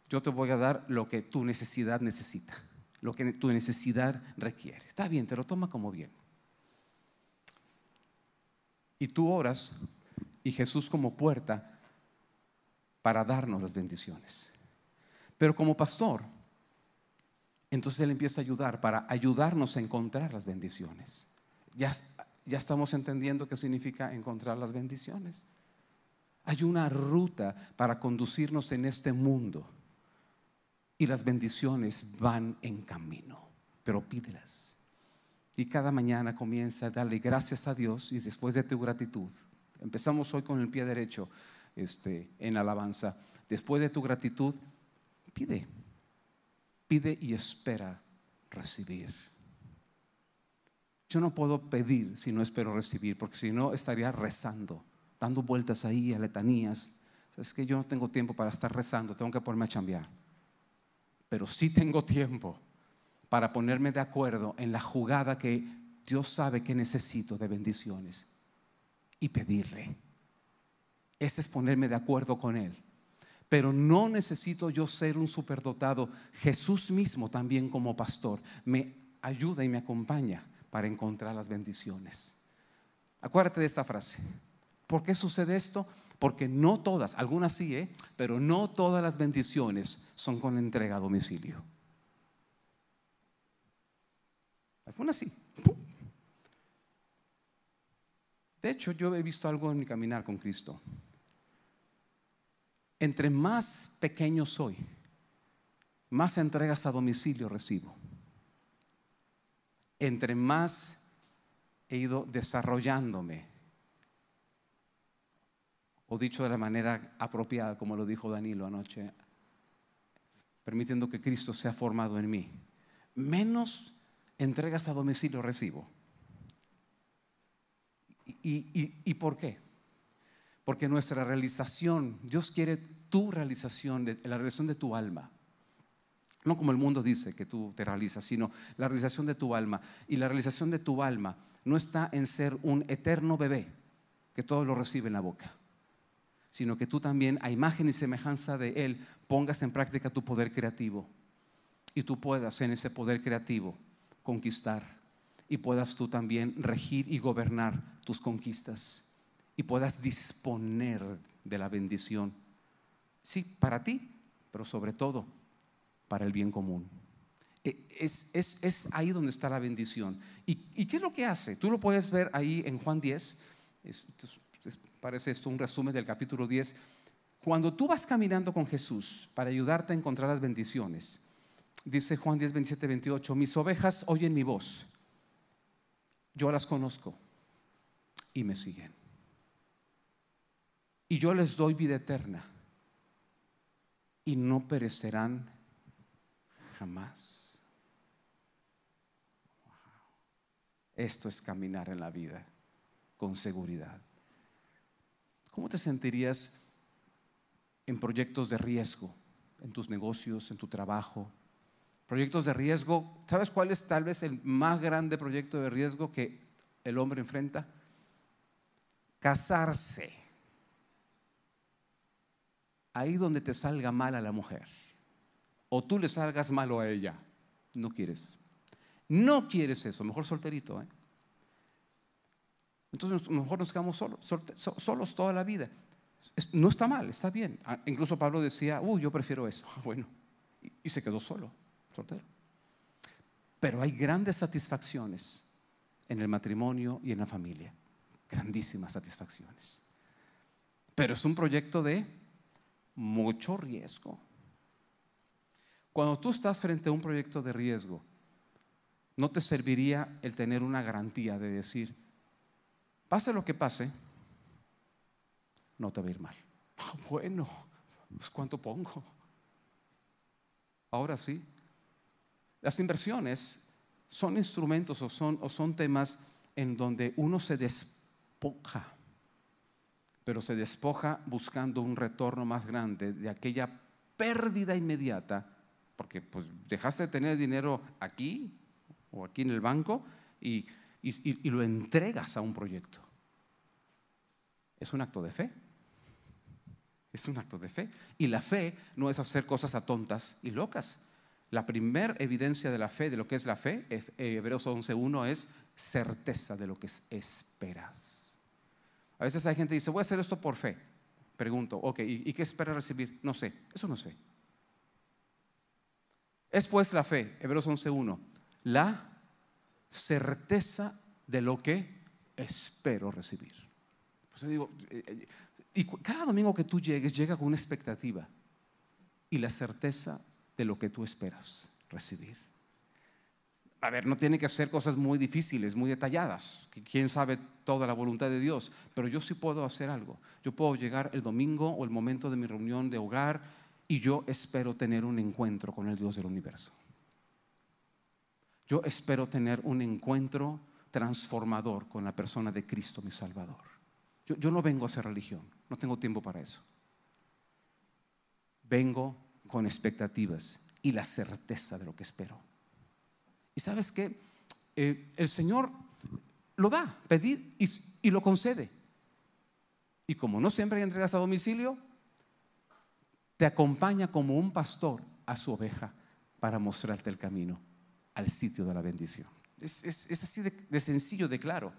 yo te voy a dar lo que tu necesidad necesita lo que tu necesidad requiere. Está bien, te lo toma como bien. Y tú oras y Jesús como puerta para darnos las bendiciones. Pero como pastor, entonces Él empieza a ayudar para ayudarnos a encontrar las bendiciones. Ya, estamos entendiendo qué significa encontrar las bendiciones. Hay una ruta para conducirnos en este mundo y las bendiciones van en camino, pero pídelas. Y cada mañana comienza a darle gracias a Dios y después de tu gratitud, empezamos hoy con el pie derecho este, en alabanza, después de tu gratitud, pide, pide y espera recibir. Yo no puedo pedir si no espero recibir, porque si no estaría rezando, dando vueltas ahí a letanías. Es que yo no tengo tiempo para estar rezando, tengo que ponerme a chambear pero sí tengo tiempo para ponerme de acuerdo en la jugada que Dios sabe que necesito de bendiciones y pedirle. Ese es ponerme de acuerdo con Él. Pero no necesito yo ser un superdotado. Jesús mismo también como pastor me ayuda y me acompaña para encontrar las bendiciones. Acuérdate de esta frase. ¿Por qué sucede esto? Porque no todas, algunas sí, ¿eh? pero no todas las bendiciones son con entrega a domicilio. Algunas sí. De hecho, yo he visto algo en mi caminar con Cristo. Entre más pequeño soy, más entregas a domicilio recibo. Entre más he ido desarrollándome o dicho de la manera apropiada, como lo dijo Danilo anoche, permitiendo que Cristo sea formado en mí, menos entregas a domicilio recibo. ¿Y, y por qué? Porque nuestra realización, Dios quiere tu realización, la realización de tu alma. No como el mundo dice que tú te realizas, sino la realización de tu alma. Y la realización de tu alma no está en ser un eterno bebé que todo lo recibe en la boca sino que tú también, a imagen y semejanza de Él, pongas en práctica tu poder creativo. Y tú puedas en ese poder creativo conquistar. Y puedas tú también regir y gobernar tus conquistas. Y puedas disponer de la bendición. Sí, para ti, pero sobre todo para el bien común. E, es, ahí donde está la bendición. ¿Y, qué es lo que hace? Tú lo puedes ver ahí en Juan 10 parece esto un resumen del capítulo 10. Cuando tú vas caminando con Jesús para ayudarte a encontrar las bendiciones, dice Juan 10, 27, 28, mis ovejas oyen mi voz, yo las conozco y me siguen. Y yo les doy vida eterna y no perecerán jamás. Esto es caminar en la vida con seguridad. ¿Cómo te sentirías en proyectos de riesgo, en tus negocios, en tu trabajo? Proyectos de riesgo, ¿sabes cuál es tal vez el más grande proyecto de riesgo que el hombre enfrenta? Casarse. Ahí donde te salga mal a la mujer o tú le salgas malo a ella. No quieres. No quieres eso, mejor solterito. ¿eh? Entonces a lo mejor nos quedamos solos, toda la vida. No está mal, está bien. Ah, incluso Pablo decía, uy, uh, yo prefiero eso. Bueno, y se quedó solo, soltero. Pero hay grandes satisfacciones en el matrimonio y en la familia. Grandísimas satisfacciones. Pero es un proyecto de mucho riesgo. Cuando tú estás frente a un proyecto de riesgo, no te serviría el tener una garantía de decir, Pase lo que pase, no te va a ir mal. Ah, bueno, pues ¿cuánto pongo? Ahora sí. Las inversiones son instrumentos o son, o son temas en donde uno se despoja, pero se despoja buscando un retorno más grande de aquella pérdida inmediata, porque pues dejaste de tener dinero aquí o aquí en el banco y y, lo entregas a un proyecto. Es un acto de fe. Es un acto de fe. Y la fe no es hacer cosas a tontas y locas. La primera evidencia de la fe, de lo que es la fe, eh, Hebreos 11.1, es certeza de lo que esperas. A veces hay gente que dice, voy a hacer esto por fe. Pregunto, ok, ¿y, qué espera recibir? No sé, eso no sé. Es pues la fe, Hebreos 11.1, la certeza de lo que espero recibir. Eh, eh, y cada domingo que tú llegues, llega con una expectativa y la certeza de lo que tú esperas recibir. A ver, no tiene que ser cosas muy difíciles, muy detalladas. Quién sabe toda la voluntad de Dios, pero yo sí puedo hacer algo. Yo puedo llegar el domingo o el momento de mi reunión de hogar y yo espero tener un encuentro con el Dios del universo. Yo espero tener un encuentro transformador con la persona de Cristo, mi Salvador. Yo, no vengo a hacer religión, no tengo tiempo para eso. Vengo con expectativas y la certeza de lo que espero. Y sabes que eh, el Señor lo da, pedir y, y lo concede. Y como no siempre hay entregas a domicilio, te acompaña como un pastor a su oveja para mostrarte el camino al sitio de la bendición. Es, así de, sencillo, de claro.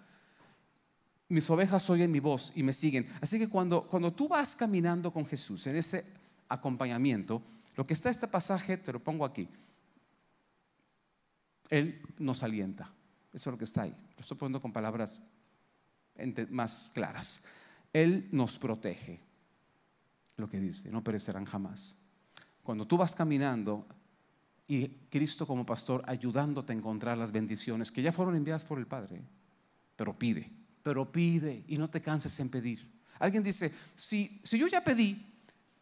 Mis ovejas oyen mi voz y me siguen. Así que cuando, cuando tú vas caminando con Jesús en ese acompañamiento, lo que está este pasaje, te lo pongo aquí. Él nos alienta. Eso es lo que está ahí. Lo estoy poniendo con palabras más claras. Él nos protege. Lo que dice, no perecerán jamás. Cuando tú vas caminando y Cristo como pastor ayudándote a encontrar las bendiciones que ya fueron enviadas por el Padre. Pero pide, pero pide y no te canses en pedir. Alguien dice, si, yo ya pedí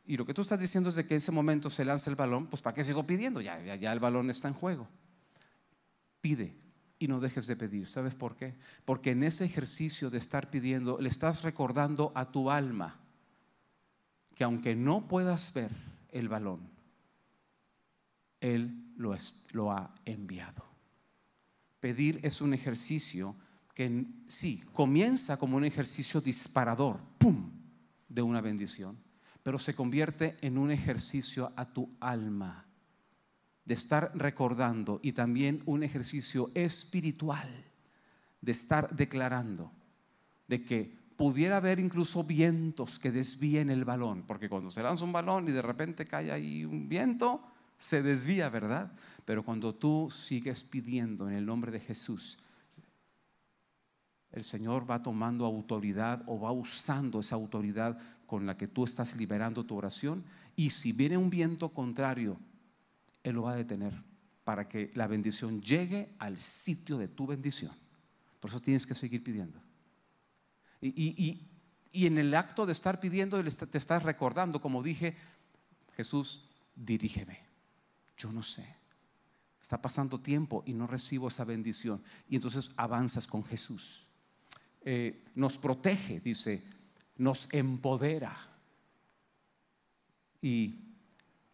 y lo que tú estás diciendo es de que en ese momento se lanza el balón, pues ¿para qué sigo pidiendo? Ya, ya, ya el balón está en juego. Pide, y no dejes de pedir. ¿Sabes por qué? Porque en ese ejercicio de estar pidiendo, le estás recordando a tu alma que aunque no puedas ver el balón, él lo, ha enviado. Pedir es un ejercicio que sí, comienza como un ejercicio disparador, ¡pum!, de una bendición, pero se convierte en un ejercicio a tu alma, de estar recordando y también un ejercicio espiritual, de estar declarando, de que pudiera haber incluso vientos que desvíen el balón, porque cuando se lanza un balón y de repente cae ahí un viento, se desvía, ¿verdad? Pero cuando tú sigues pidiendo en el nombre de Jesús, el Señor va tomando autoridad o va usando esa autoridad con la que tú estás liberando tu oración. Y si viene un viento contrario, Él lo va a detener para que la bendición llegue al sitio de tu bendición. Por eso tienes que seguir pidiendo. Y, en el acto de estar pidiendo, te estás recordando, como dije, Jesús, dirígeme. Yo no sé. Está pasando tiempo y no recibo esa bendición. Y entonces avanzas con Jesús. Eh, nos protege, dice, nos empodera y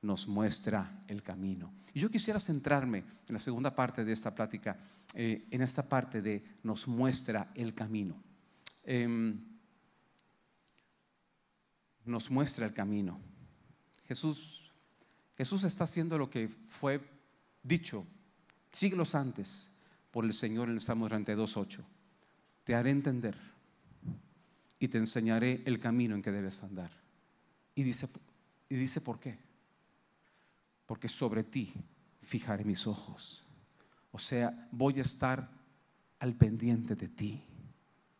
nos muestra el camino. Y yo quisiera centrarme en la segunda parte de esta plática, eh, en esta parte de nos muestra el camino. Em, nos muestra el camino. Jesús Jesús está haciendo lo que fue dicho siglos antes por el Señor en el Salmo 32.8. Te haré entender y te enseñaré el camino en que debes andar. Y dice, y dice por qué. Porque sobre ti fijaré mis ojos. O sea, voy a estar al pendiente de ti.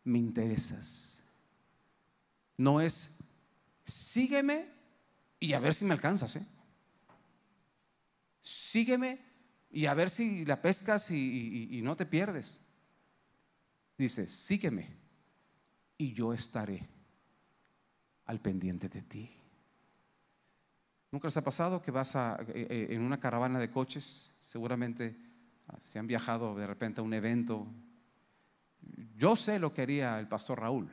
Me interesas. No es, sígueme y a ver si me alcanzas. ¿eh? sígueme y a ver si la pescas y, no te pierdes. Dice, sígueme y yo estaré al pendiente de ti. ¿Nunca les ha pasado que vas eh, eh, en una caravana de coches? Seguramente ah, se han viajado de repente a un evento. Yo sé lo que haría el pastor Raúl.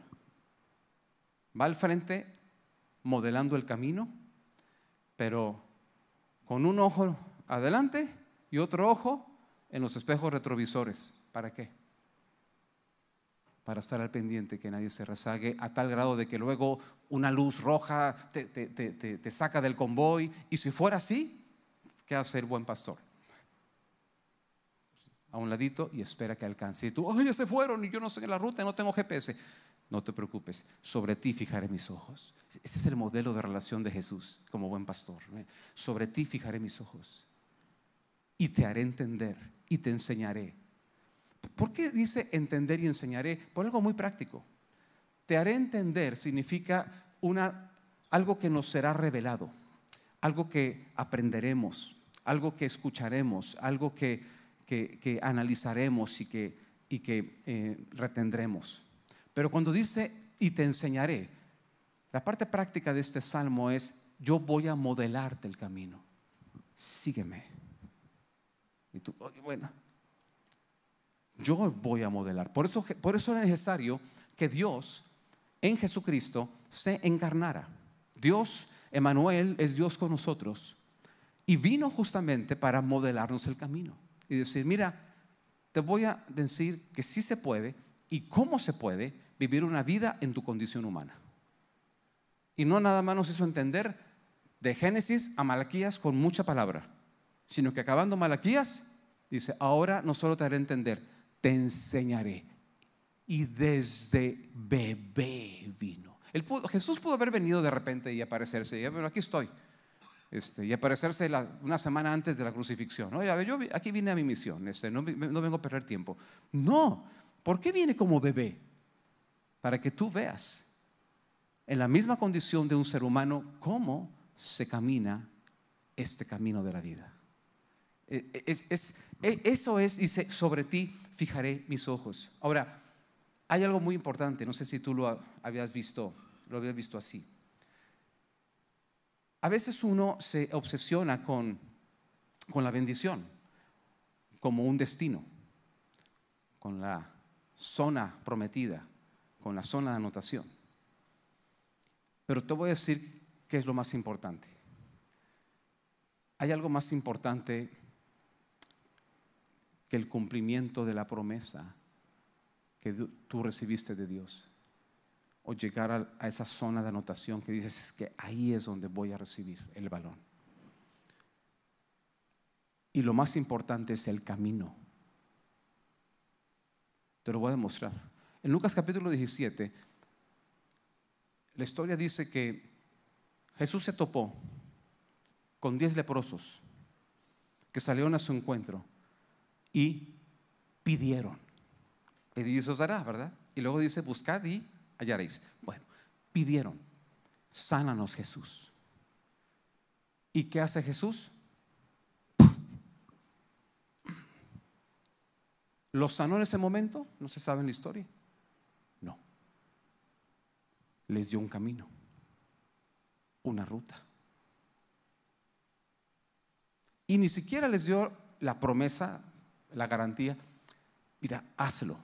Va al frente modelando el camino, pero con un ojo adelante y otro ojo en los espejos retrovisores. ¿Para qué? Para estar al pendiente, que nadie se rezague a tal grado de que luego una luz roja te, saca del convoy. Y si fuera así, ¿qué hace el buen pastor? A un ladito y espera que alcance. Y tú, oye, ya se fueron y yo no sé la ruta, y no tengo GPS. No te preocupes, sobre ti fijaré mis ojos. Ese es el modelo de relación de Jesús como buen pastor. ¿eh? Sobre ti fijaré mis ojos y te haré entender y te enseñaré. ¿Por qué dice entender y enseñaré? Por algo muy práctico. Te haré entender significa una, algo que nos será revelado, algo que aprenderemos, algo que escucharemos, algo que, analizaremos y que, y eh, retendremos. Pero cuando dice y te enseñaré, la parte práctica de este salmo es yo voy a modelarte el camino. Sígueme bueno, yo voy a modelar. Por eso, por eso era necesario que Dios en Jesucristo se encarnara. Dios, Emanuel, es Dios con nosotros. Y vino justamente para modelarnos el camino y decir, mira, te voy a decir que sí se puede y cómo se puede vivir una vida en tu condición humana. Y no nada más nos hizo entender de Génesis a Malaquías con mucha palabra sino que acabando Malaquías, dice, ahora no solo te haré entender, te enseñaré. Y desde bebé vino. Jesús pudo haber venido de repente y aparecerse, y, aquí estoy, este, y aparecerse una semana antes de la crucifixión. ¿no? ver, yo aquí vine a mi misión, este, no, no vengo a perder tiempo. No, ¿por qué viene como bebé? Para que tú veas en la misma condición de un ser humano cómo se camina este camino de la vida. Eh, es, e, eso es, y sobre ti fijaré mis ojos. Ahora, hay algo muy importante, no sé si tú lo habías visto, lo habías visto así. A veces uno se obsesiona con, con la bendición como un destino, con la zona prometida, con la zona de anotación. Pero te voy a decir qué es lo más importante. Hay algo más importante el cumplimiento de la promesa que tú recibiste de Dios. O llegar a, esa zona de anotación que dices es que ahí es donde voy a recibir el balón. Y lo más importante es el camino. Te lo voy a demostrar. En Lucas capítulo 17, la historia dice que Jesús se topó con diez leprosos que salieron a su encuentro y pidieron. Pedid y os dará, ¿verdad? Y luego dice, buscad y hallaréis. Bueno, pidieron, sánanos Jesús. ¿Y qué hace Jesús? ¿Lo sanó en ese momento? ¿No se sabe en la historia? No. Les dio un camino, una ruta. Y ni siquiera les dio la promesa la garantía. Mira, hazlo.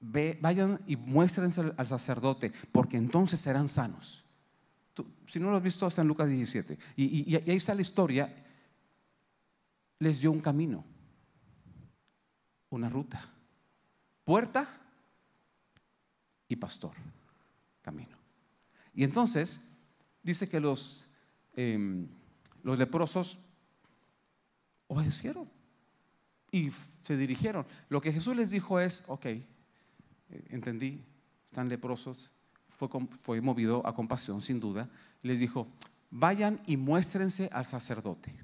Ve, vayan y muéstrense al, sacerdote, porque entonces serán sanos. si no lo has visto, hasta en Lucas 17. Y, ahí está la historia. Les dio un camino, una ruta, puerta y pastor, camino. Y entonces dice que los, em, los leprosos obedecieron y se dirigieron. Lo que Jesús les dijo es, ok, eh, entendí, están leprosos, fue, movido a compasión, sin duda. Les dijo, vayan y muéstrense al sacerdote.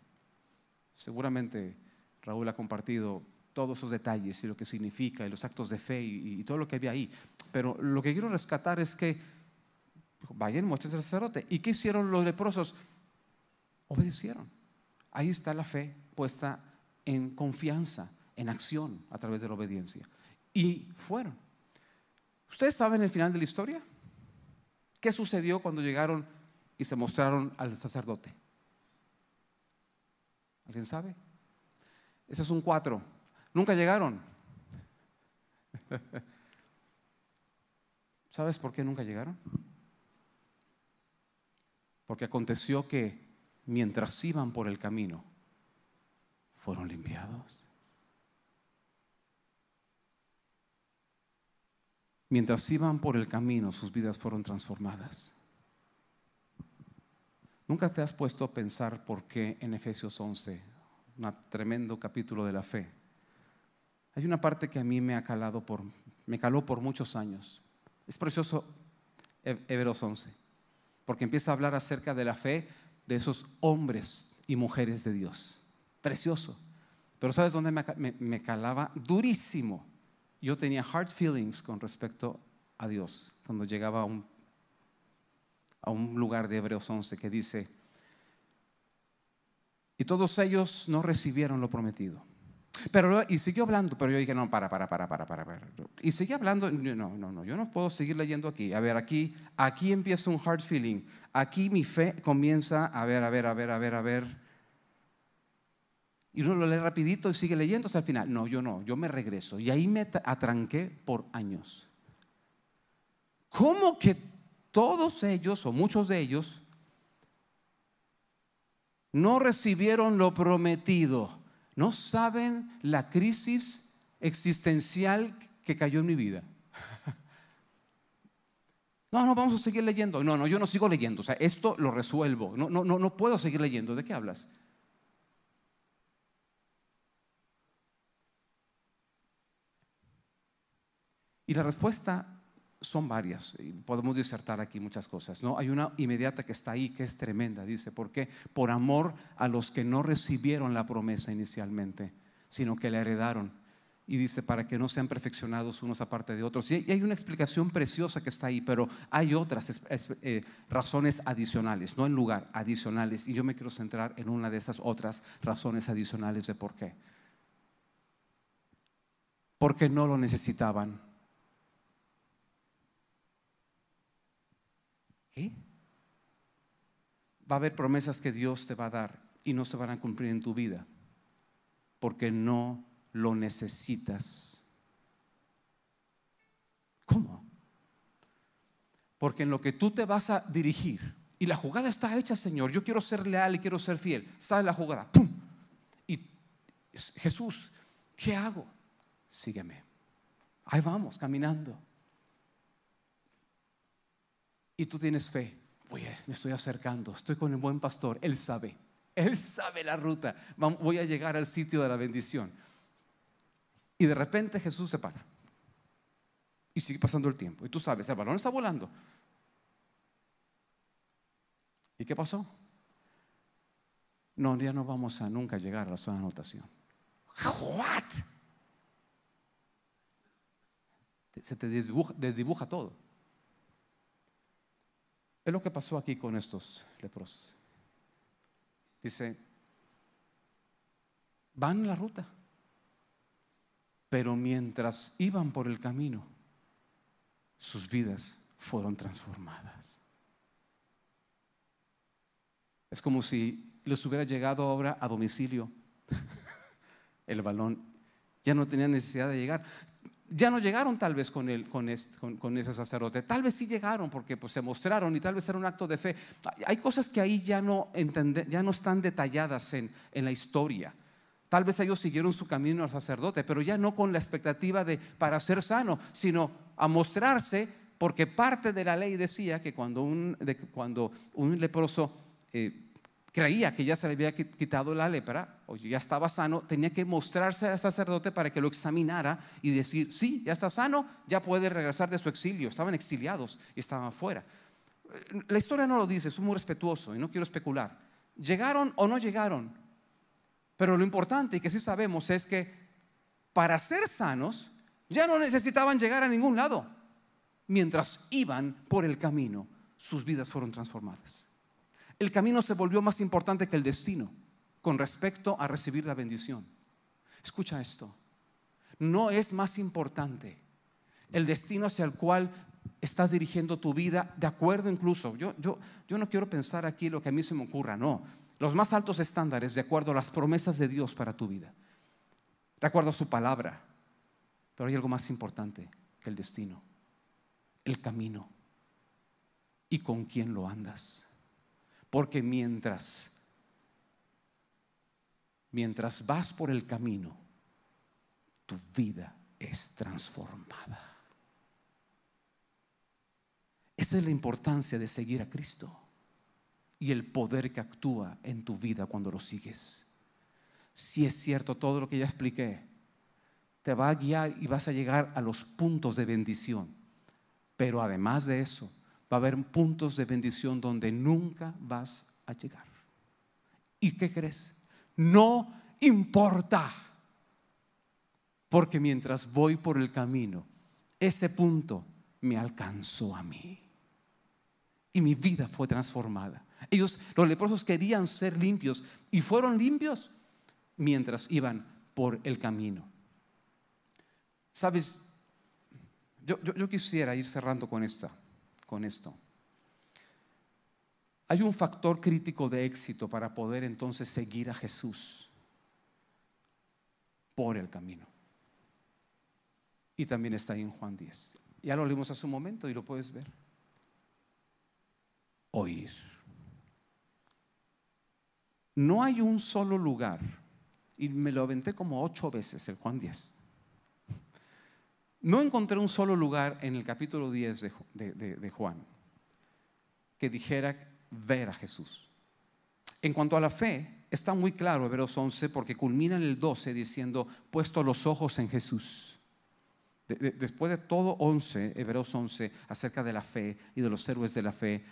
Seguramente Raúl ha compartido todos esos detalles y lo que significa y los actos de fe y, y todo lo que había ahí. Pero lo que quiero rescatar es que vayan, y muéstrense al sacerdote. ¿Y qué hicieron los leprosos? Obedecieron. Ahí está la fe puesta en confianza, en acción a través de la obediencia. Y fueron. ¿Ustedes saben el final de la historia? ¿Qué sucedió cuando llegaron y se mostraron al sacerdote? ¿Alguien sabe? Ese es un cuatro. Nunca llegaron. ¿Sabes por qué nunca llegaron? Porque aconteció que mientras iban por el camino, fueron limpiados. Mientras iban por el camino, sus vidas fueron transformadas. ¿Nunca te has puesto a pensar por qué en Efesios 11, un tremendo capítulo de la fe, hay una parte que a mí me ha calado por, me caló por muchos años. Es precioso Hebreos 11, porque empieza a hablar acerca de la fe de esos hombres y mujeres de Dios precioso. Pero ¿sabes dónde me, calaba? Durísimo. Yo tenía hard feelings con respecto a Dios cuando llegaba a un, a un lugar de Hebreos 11 que dice, y todos ellos no recibieron lo prometido. Pero, y siguió hablando, pero yo dije, no, para, para, para, para, para, para. Y seguía hablando, no, no, no, yo no puedo seguir leyendo aquí. A ver, aquí, aquí empieza un hard feeling. Aquí mi fe comienza, a ver, a ver, a ver, a ver, a ver. Y uno lo lee rapidito y sigue leyendo hasta el final. No, yo no, yo me regreso. Y ahí me atranqué por años. ¿Cómo que todos ellos o muchos de ellos no recibieron lo prometido? No saben la crisis existencial que cayó en mi vida. No, no, vamos a seguir leyendo. No, no, yo no sigo leyendo. O sea, esto lo resuelvo. No, no, no, no puedo seguir leyendo. ¿De qué hablas? Y la respuesta son varias, y podemos disertar aquí muchas cosas. No, hay una inmediata que está ahí que es tremenda, dice, ¿por qué? Por amor a los que no recibieron la promesa inicialmente, sino que la heredaron. Y dice, para que no sean perfeccionados unos aparte de otros. Y hay una explicación preciosa que está ahí, pero hay otras eh, razones adicionales, no en lugar, adicionales. Y yo me quiero centrar en una de esas otras razones adicionales de por qué. Porque no lo necesitaban Va a haber promesas que Dios te va a dar y no se van a cumplir en tu vida porque no lo necesitas. ¿Cómo? Porque en lo que tú te vas a dirigir, y la jugada está hecha, Señor, yo quiero ser leal y quiero ser fiel, sale la jugada, ¡pum! Y Jesús, ¿qué hago? Sígueme. Ahí vamos, caminando y tú tienes fe, oye, me estoy acercando, estoy con el buen pastor, él sabe, él sabe la ruta, voy a llegar al sitio de la bendición. Y de repente Jesús se para y sigue pasando el tiempo. Y tú sabes, el balón está volando. ¿Y qué pasó? No, ya no vamos a nunca llegar a la zona de anotación. ¿What? Se te desdibuja todo. Es lo que pasó aquí con estos leprosos. Dice, van la ruta, pero mientras iban por el camino, sus vidas fueron transformadas. Es como si les hubiera llegado ahora a domicilio el balón. Ya no tenían necesidad de llegar ya no llegaron tal vez con, ese sacerdote, tal vez sí llegaron porque pues, se mostraron y tal vez era un acto de fe. Hay cosas que ahí ya no, ya no están detalladas en, la historia. Tal vez ellos siguieron su camino al sacerdote, pero ya no con la expectativa de para ser sano, sino a mostrarse, porque parte de la ley decía que cuando un, leproso eh, creía que ya se le había quitado la lepra, o ya estaba sano, tenía que mostrarse al sacerdote para que lo examinara y decir, sí, ya está sano, ya puede regresar de su exilio. Estaban exiliados y estaban afuera La historia no lo dice, es muy respetuoso y no quiero especular. Llegaron o no llegaron, pero lo importante y que sí sabemos es que para ser sanos ya no necesitaban llegar a ningún lado. Mientras iban por el camino, sus vidas fueron transformadas. El camino se volvió más importante que el destino con respecto a recibir la bendición. Escucha esto. No es más importante el destino hacia el cual estás dirigiendo tu vida, de acuerdo incluso, yo, yo, yo no quiero pensar aquí lo que a mí se me ocurra, no, los más altos estándares de acuerdo a las promesas de Dios para tu vida, de acuerdo a su palabra, pero hay algo más importante que el destino, el camino y con quién lo andas, porque mientras mientras vas por el camino, tu vida es transformada. Esa es la importancia de seguir a Cristo y el poder que actúa en tu vida cuando lo sigues. Si es cierto todo lo que ya expliqué, te va a guiar y vas a llegar a los puntos de bendición. Pero además de eso, va a haber puntos de bendición donde nunca vas a llegar. ¿Y qué crees? no importa. Porque mientras voy por el camino, ese punto me alcanzó a mí. Y mi vida fue transformada. Ellos, los leprosos, querían ser limpios y fueron limpios mientras iban por el camino. Sabes, yo, quisiera ir cerrando con, esta, con esto. Hay un factor crítico de éxito para poder entonces seguir a Jesús por el camino. Y también está ahí en Juan 10. Ya lo leímos hace un momento y lo puedes ver. Oír. No hay un solo lugar, y me lo aventé como ocho veces el Juan 10. No encontré un solo lugar en el capítulo 10 de, de Juan que dijera ver a Jesús. En cuanto a la fe, está muy claro Hebreos 11 porque culmina en el 12 diciendo, puesto los ojos en Jesús. después de todo 11, Hebreos 11, acerca de la fe y de los héroes de la fe,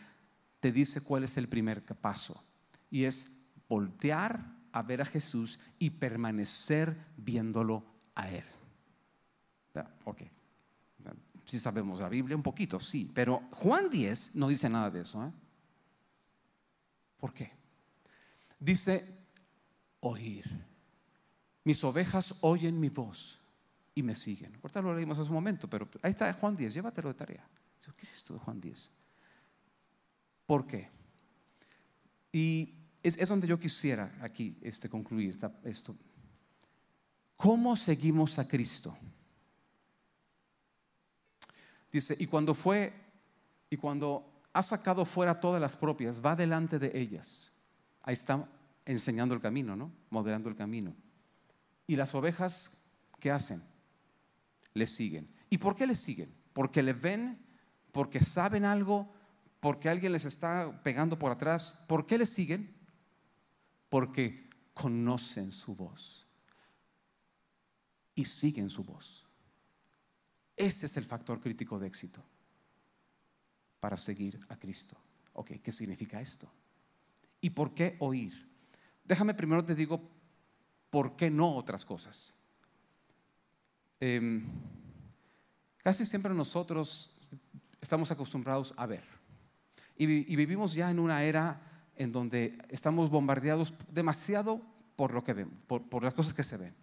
te dice cuál es el primer paso. Y es voltear a ver a Jesús y permanecer viéndolo a Él. Ok. Si sabemos la Biblia un poquito, sí, pero Juan 10 no dice nada de eso. ¿eh? ¿Por qué? Dice, oír. Mis ovejas oyen mi voz y me siguen. Ahorita lo leímos hace un momento, pero ahí está Juan 10, llévatelo de tarea. ¿Qué es esto de Juan 10? ¿Por qué? Y es, donde yo quisiera aquí este, concluir esto. ¿Cómo seguimos a Cristo? Dice, y cuando fue, y cuando ha sacado fuera todas las propias, va delante de ellas. Ahí está enseñando el camino, ¿no? Modelando el camino. ¿Y las ovejas qué hacen? Le siguen. ¿Y por qué le siguen? Porque le ven, porque saben algo, porque alguien les está pegando por atrás. ¿Por qué le siguen? Porque conocen su voz y siguen su voz. Ese es el factor crítico de éxito para seguir a Cristo. Ok, ¿qué significa esto? ¿Y por qué oír? Déjame primero te digo por qué no otras cosas. Em, casi siempre nosotros estamos acostumbrados a ver. Y, vivimos ya en una era en donde estamos bombardeados demasiado por lo que vemos, por, las cosas que se ven.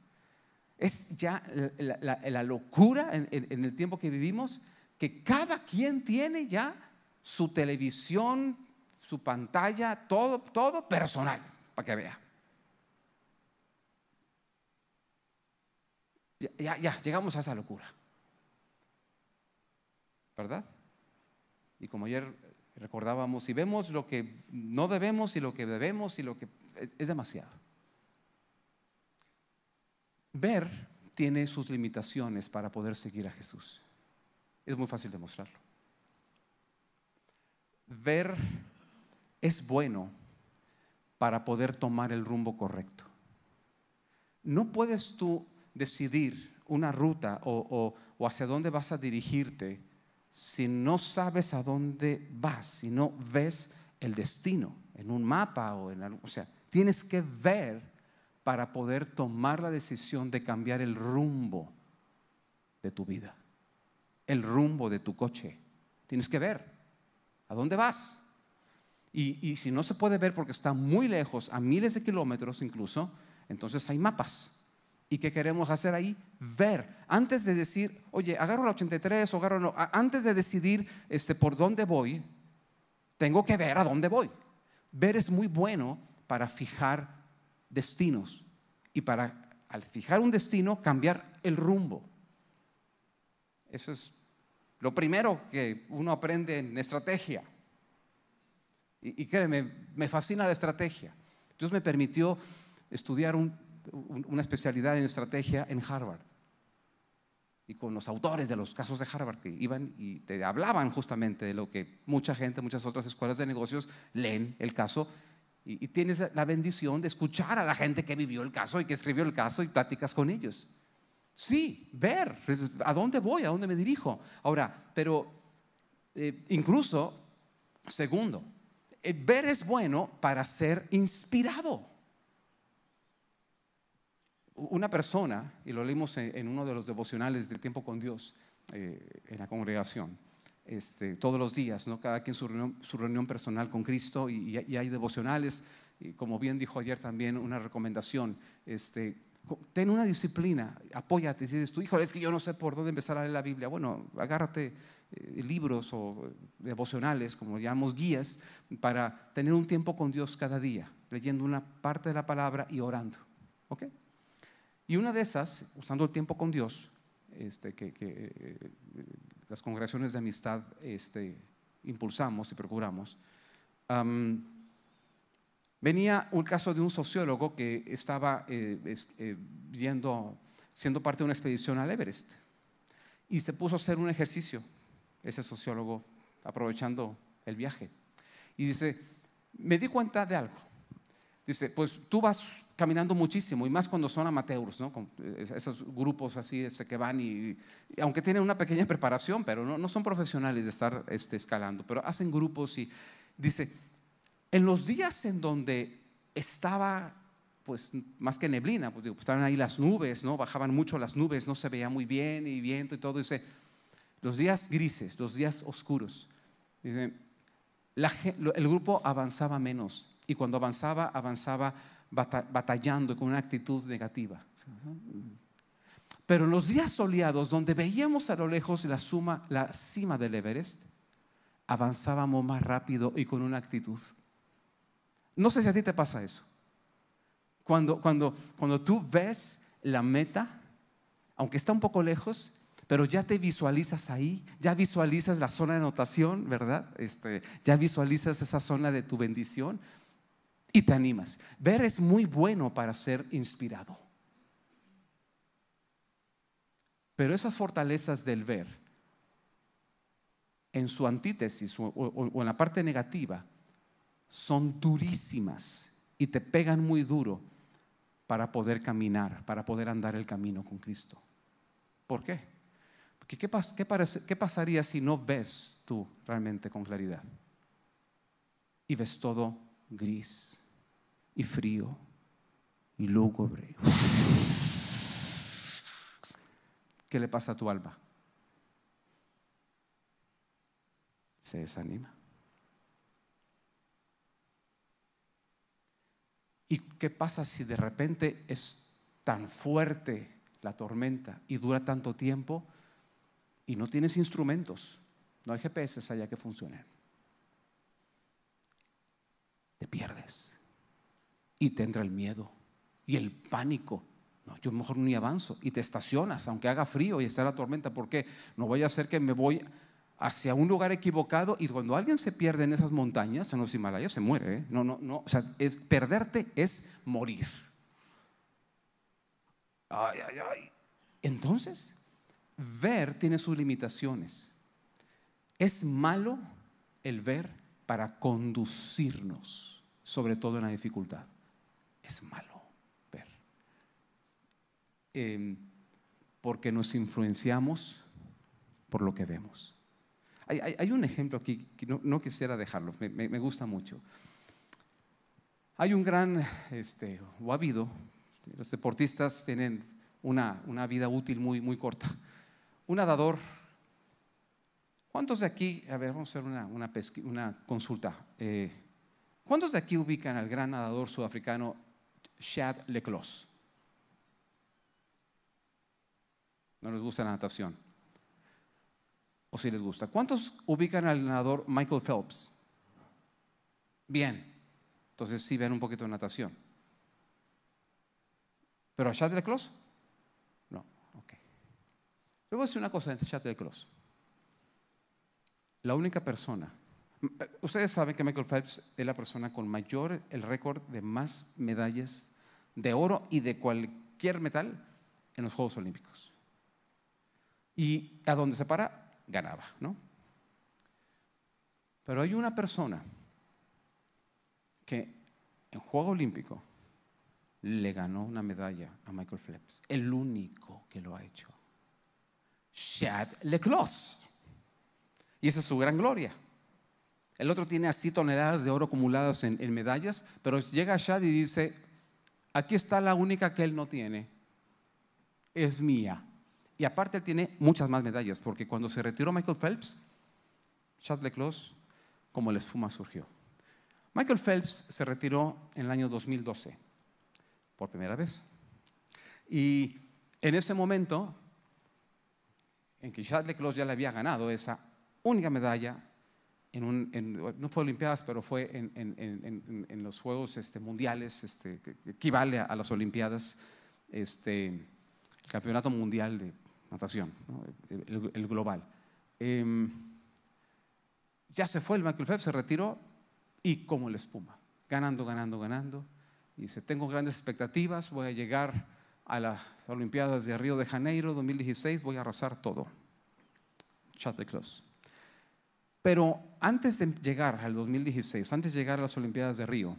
Es ya la, locura en el tiempo que vivimos que cada quien tiene ya su televisión, su pantalla, todo, todo personal, para que vea. Ya, ya, llegamos a esa locura. ¿Verdad? Y como ayer recordábamos, Si vemos lo que no debemos y lo que debemos y lo que es demasiado. Ver tiene sus limitaciones para poder seguir a Jesús. Es muy fácil demostrarlo ver es bueno para poder tomar el rumbo correcto. No puedes tú decidir una ruta o, o, hacia dónde vas a dirigirte si no sabes a dónde vas, si no ves el destino en un mapa o en algo. O sea, tienes que ver para poder tomar la decisión de cambiar el rumbo de tu vida, el rumbo de tu coche. Tienes que ver. ¿A dónde vas? Y, si no se puede ver porque está muy lejos, a miles de kilómetros incluso, entonces hay mapas. ¿Y qué queremos hacer ahí? Ver. Antes de decir, oye, agarro la 83 o agarro no. Antes de decidir este, por dónde voy, tengo que ver a dónde voy. Ver es muy bueno para fijar destinos y para, al fijar un destino, cambiar el rumbo. Eso es lo primero que uno aprende en estrategia. Y, créeme, me fascina la estrategia. Dios me permitió estudiar una especialidad en estrategia en Harvard. Y con los autores de los casos de Harvard que iban y te hablaban justamente de lo que mucha gente, muchas otras escuelas de negocios leen el caso y, tienes la bendición de escuchar a la gente que vivió el caso y que escribió el caso y pláticas con ellos. Sí, ver a dónde voy, a dónde me dirijo. Ahora, pero eh, incluso, segundo, eh, ver es bueno para ser inspirado. Una persona, y lo leímos en, uno de los devocionales del tiempo con Dios eh, en la congregación, este, todos los días, ¿no? cada quien su reunión, personal con Cristo y, hay devocionales. Y como bien dijo ayer también una recomendación, este, ten una disciplina, apóyate. Si dices tú, hijo, es que yo no sé por dónde empezar a leer la Biblia, bueno, agárrate eh, libros o eh, devocionales, como llamamos guías, para tener un tiempo con Dios cada día, leyendo una parte de la palabra y orando. ¿Ok? Y una de esas, usando el tiempo con Dios, este, que, eh, las congregaciones de amistad este, impulsamos y procuramos, Venía un caso de un sociólogo que estaba eh, eh siendo parte de una expedición al Everest y se puso a hacer un ejercicio, ese sociólogo, aprovechando el viaje. Y dice, me di cuenta de algo. Dice, pues tú vas caminando muchísimo y más cuando son amateurs, ¿no? Eh, esos grupos así este, que van y, aunque tienen una pequeña preparación, pero no, son profesionales de estar este, escalando, pero hacen grupos y dice, en los días en donde estaba, pues más que neblina, pues, pues, estaban ahí las nubes, ¿no? Bajaban mucho las nubes, no se veía muy bien y viento y todo. Dice, los días grises, los días oscuros. el grupo avanzaba menos y cuando avanzaba, avanzaba batallando con una actitud negativa. Pero en los días soleados, donde veíamos a lo lejos la, la cima del Everest, avanzábamos más rápido y con una actitud. No sé si a ti te pasa eso. Cuando, cuando, tú ves la meta, aunque está un poco lejos, pero ya te visualizas ahí, ya visualizas la zona de anotación, ¿verdad? Este, ya visualizas esa zona de tu bendición y te animas. Ver es muy bueno para ser inspirado. Pero esas fortalezas del ver, en su antítesis o en la parte negativa, son durísimas y te pegan muy duro para poder caminar, para poder andar el camino con Cristo. ¿Por qué? Porque ¿qué, pasaría si no ves tú realmente con claridad? Y ves todo gris y frío y lúgubre. ¿Qué le pasa a tu alma? Se desanima. ¿Y qué pasa si de repente es tan fuerte la tormenta y dura tanto tiempo y no tienes instrumentos? No hay GPS allá que funcionen. Te pierdes y te entra el miedo y el pánico. No, yo mejor ni avanzo y te estacionas, aunque haga frío y esté la tormenta, ¿por qué? no voy a ser que me voy hacia un lugar equivocado y cuando alguien se pierde en esas montañas, en los Himalayas, se muere. ¿eh? No, no, no. O sea, es, perderte es morir. Ay, ay, ay. Entonces, ver tiene sus limitaciones. Es malo el ver para conducirnos, sobre todo en la dificultad. Es malo ver. Em, porque nos influenciamos por lo que vemos. Hay, un ejemplo aquí que no, quisiera dejarlo, me, gusta mucho. Hay un gran, este, o habido, los deportistas tienen una, vida útil muy, muy corta. Un nadador, ¿cuántos de aquí, a ver, vamos a hacer una, consulta. Eh, ¿Cuántos de aquí ubican al gran nadador sudafricano Chad Leclos? No les gusta la natación o si les gusta. ¿Cuántos ubican al nadador Michael Phelps? Bien, entonces sí ven un poquito de natación. ¿Pero a Shuttlecross? No, ok. Le voy a decir una cosa en cross La única persona, ustedes saben que Michael Phelps es la persona con mayor, el récord de más medallas de oro y de cualquier metal en los Juegos Olímpicos. Y a dónde se para, ganaba, ¿no? Pero hay una persona que en Juego Olímpico le ganó una medalla a Michael Phelps, el único que lo ha hecho. Chad Leclos. Y esa es su gran gloria. El otro tiene así toneladas de oro acumuladas en, medallas, pero llega Chad y dice, aquí está la única que él no tiene, es mía. Y aparte él tiene muchas más medallas, porque cuando se retiró Michael Phelps, Chad Clos como la espuma surgió. Michael Phelps se retiró en el año 2012, por primera vez. Y en ese momento, en que Chad Clos ya le había ganado esa única medalla, en un, en, no fue Olimpiadas, pero fue en, los Juegos este, Mundiales, este, que equivale a, las Olimpiadas, este, el Campeonato Mundial de natación, el, global. Em, ya se fue el Michael Phelps, se retiró y como la espuma, ganando, ganando, ganando. Y dice, tengo grandes expectativas, voy a llegar a las Olimpiadas de Río de Janeiro 2016, voy a arrasar todo. Chat de close. Pero antes de llegar al 2016, antes de llegar a las Olimpiadas de Río,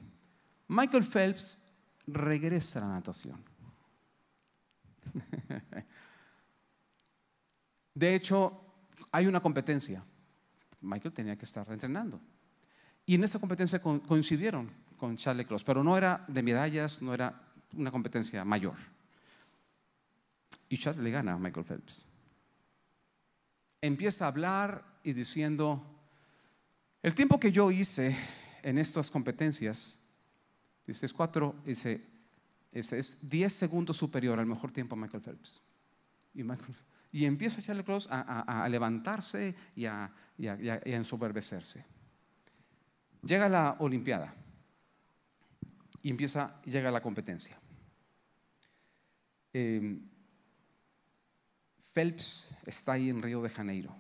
Michael Phelps regresa a la natación. De hecho, hay una competencia. Michael tenía que estar entrenando. Y en esa competencia coincidieron con Charlie Cross, pero no era de medallas, no era una competencia mayor. Y Charlie le gana a Michael Phelps. Empieza a hablar y diciendo, el tiempo que yo hice en estas competencias, es cuatro, es 10 segundos superior al mejor tiempo a Michael Phelps. Y Michael y empieza Charles Cross a, a, levantarse y a, y, ensoberbecerse. Llega la Olimpiada y empieza, llega la competencia. Em, Phelps está ahí en Río de Janeiro.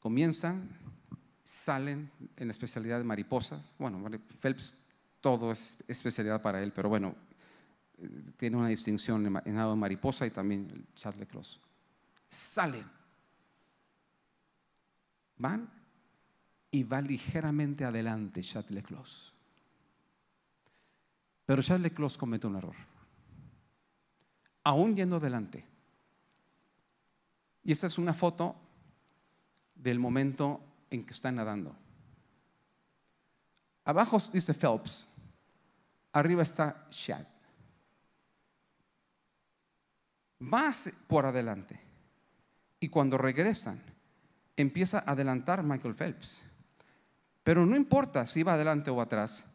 Comienzan, salen en especialidad de mariposas. Bueno, Phelps todo es especialidad para él, pero bueno, tiene una distinción en nado mariposa y también el le Cross. Salen, van y va ligeramente adelante le close. Pero le Clos comete un error. Aún yendo adelante. Y esta es una foto del momento en que están nadando. Abajo dice Phelps, arriba está Shad más por adelante. Y cuando regresan, empieza a adelantar Michael Phelps. Pero no importa si iba adelante o atrás,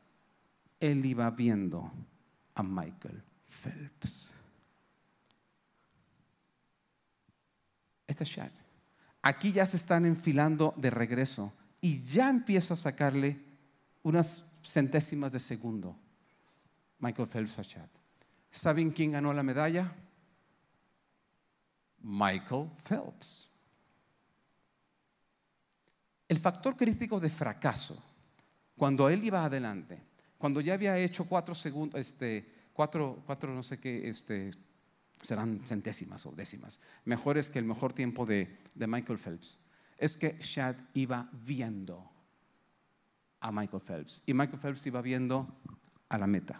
él iba viendo a Michael Phelps. Este es Aquí ya se están enfilando de regreso y ya empiezo a sacarle unas centésimas de segundo. Michael Phelps a Chad ¿Saben quién ganó la medalla? Michael Phelps. El factor crítico de fracaso, cuando él iba adelante, cuando ya había hecho cuatro segundos, este, cuatro, no sé qué, este, serán centésimas o décimas, mejores que el mejor tiempo de, de Michael Phelps, es que Chad iba viendo a Michael Phelps y Michael Phelps iba viendo a la meta.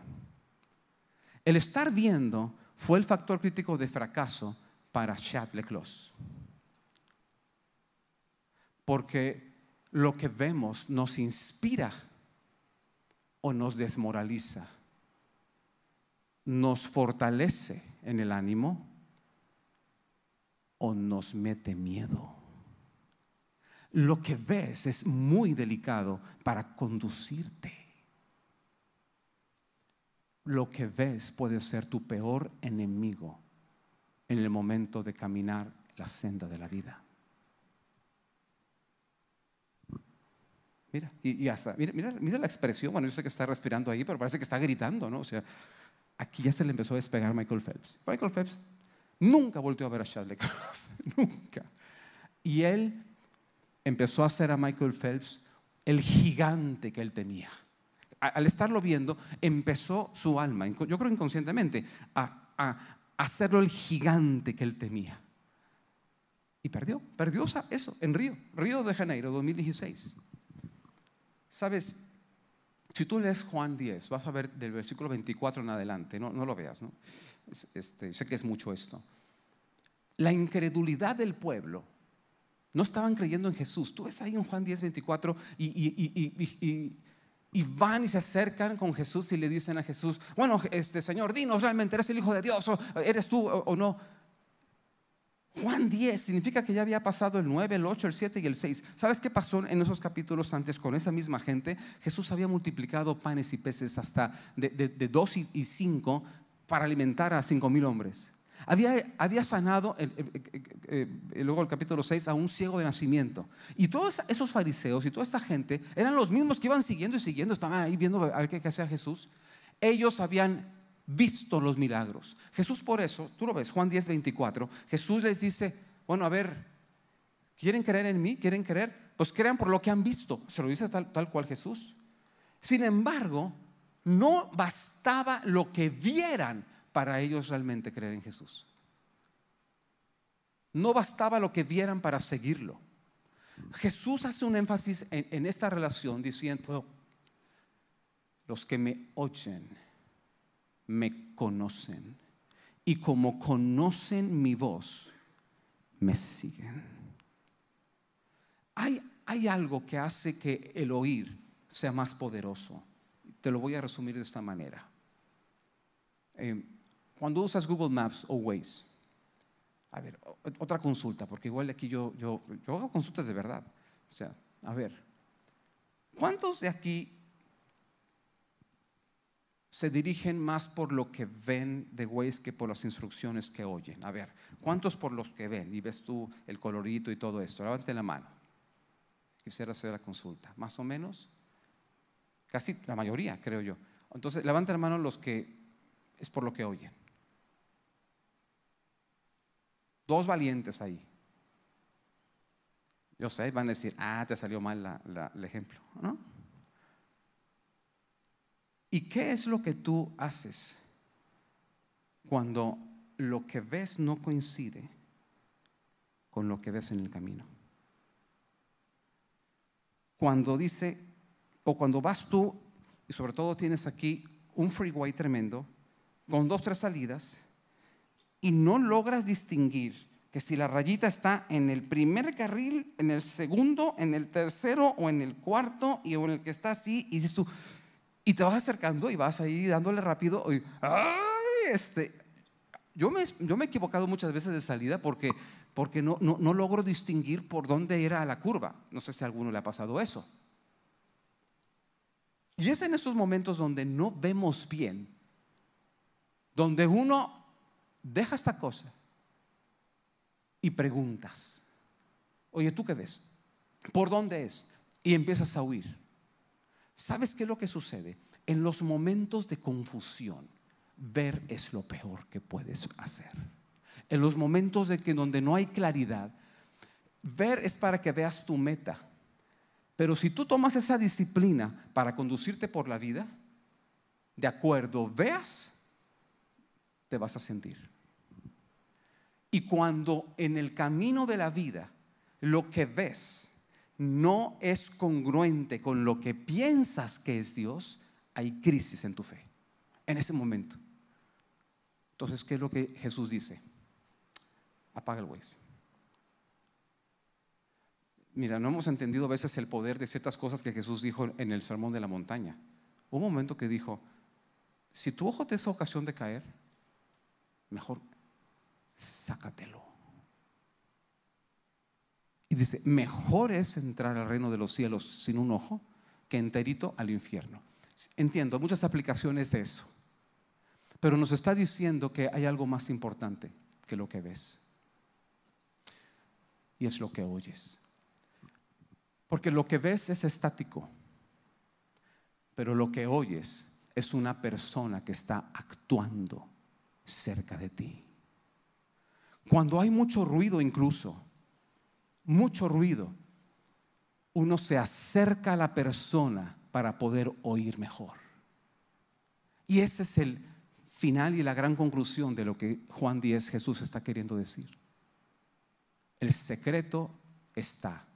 El estar viendo fue el factor crítico de fracaso para Clos. Porque lo que vemos nos inspira o nos desmoraliza, nos fortalece en el ánimo o nos mete miedo. Lo que ves es muy delicado para conducirte. Lo que ves puede ser tu peor enemigo en el momento de caminar la senda de la vida. Mira, y, hasta, mira, la expresión. Bueno, yo sé que está respirando ahí, pero parece que está gritando, ¿no? O sea, aquí ya se le empezó a despegar Michael Phelps. Michael Phelps nunca volvió a ver a Charlie Cross, nunca. Y él empezó a hacer a Michael Phelps el gigante que él tenía. Al estarlo viendo, empezó su alma, yo creo inconscientemente, a, a, hacerlo el gigante que él temía. Y perdió, perdió eso en Río, Río de Janeiro 2016. Sabes, si tú lees Juan 10, vas a ver del versículo 24 en adelante, no, no lo veas, ¿no? Este, sé que es mucho esto. La incredulidad del pueblo, no estaban creyendo en Jesús. Tú ves ahí en Juan 10, 24 y y van y se acercan con Jesús y le dicen a Jesús, bueno, este Señor, dinos realmente, ¿eres el Hijo de Dios o eres tú o, no? Juan 10 significa que ya había pasado el 9, el 8, el 7 y el 6. ¿Sabes qué pasó en esos capítulos antes con esa misma gente? Jesús había multiplicado panes y peces hasta de, de, de 2 y 5 para alimentar a 5 mil hombres. Había, sanado, luego el capítulo 6, a un ciego de nacimiento. Y todos esos fariseos y toda esta gente eran los mismos que iban siguiendo y siguiendo, estaban ahí viendo a ver qué, hacía Jesús. Ellos habían visto los milagros. Jesús por eso, tú lo ves, Juan 10, 24, Jesús les dice, bueno, a ver, ¿quieren creer en mí? ¿Quieren creer? Pues crean por lo que han visto. Se lo dice tal cual Jesús. Sin embargo, no bastaba lo que vieran para ellos realmente creer en Jesús. No bastaba lo que vieran para seguirlo. Jesús hace un énfasis en, esta relación diciendo, los que me oyen, me conocen, y como conocen mi voz, me siguen. Hay, hay algo que hace que el oír sea más poderoso. Te lo voy a resumir de esta manera. Eh, cuando usas Google Maps o Waze, a ver, otra consulta, porque igual aquí yo, yo, yo hago consultas de verdad. O sea, a ver, ¿cuántos de aquí se dirigen más por lo que ven de Waze que por las instrucciones que oyen? A ver, ¿cuántos por los que ven? Y ves tú el colorito y todo esto. Levante la mano. Quisiera hacer la consulta. ¿Más o menos? Casi la mayoría, creo yo. Entonces, levante la mano los que es por lo que oyen. Dos valientes ahí. Yo sé, van a decir, ah, te salió mal el ejemplo, ¿no? ¿Y qué es lo que tú haces cuando lo que ves no coincide con lo que ves en el camino? Cuando dice, o cuando vas tú, y sobre todo tienes aquí un freeway tremendo, con dos, tres salidas, y no logras distinguir que si la rayita está en el primer carril, en el segundo, en el tercero o en el cuarto y o en el que está así y dices tú y te vas acercando y vas ahí dándole rápido este yo me, yo me he equivocado muchas veces de salida porque, porque no, no, no logro distinguir por dónde era la curva. No sé si a alguno le ha pasado eso. Y es en esos momentos donde no vemos bien, donde uno deja esta cosa y preguntas. Oye, ¿tú qué ves? ¿Por dónde es? Y empiezas a huir. ¿Sabes qué es lo que sucede? En los momentos de confusión, ver es lo peor que puedes hacer. En los momentos de que donde no hay claridad, ver es para que veas tu meta. Pero si tú tomas esa disciplina para conducirte por la vida, de acuerdo, veas, te vas a sentir. Y cuando en el camino de la vida lo que ves no es congruente con lo que piensas que es Dios, hay crisis en tu fe, en ese momento. Entonces, ¿qué es lo que Jesús dice? Apaga el Waze. Mira, no hemos entendido a veces el poder de ciertas cosas que Jesús dijo en el Sermón de la Montaña. Hubo un momento que dijo, si tu ojo te es ocasión de caer, mejor sácatelo. Y dice, mejor es entrar al reino de los cielos sin un ojo que enterito al infierno. Entiendo, muchas aplicaciones de eso. Pero nos está diciendo que hay algo más importante que lo que ves. Y es lo que oyes. Porque lo que ves es estático. Pero lo que oyes es una persona que está actuando cerca de ti. Cuando hay mucho ruido incluso, mucho ruido, uno se acerca a la persona para poder oír mejor. Y ese es el final y la gran conclusión de lo que Juan 10 Jesús está queriendo decir. El secreto está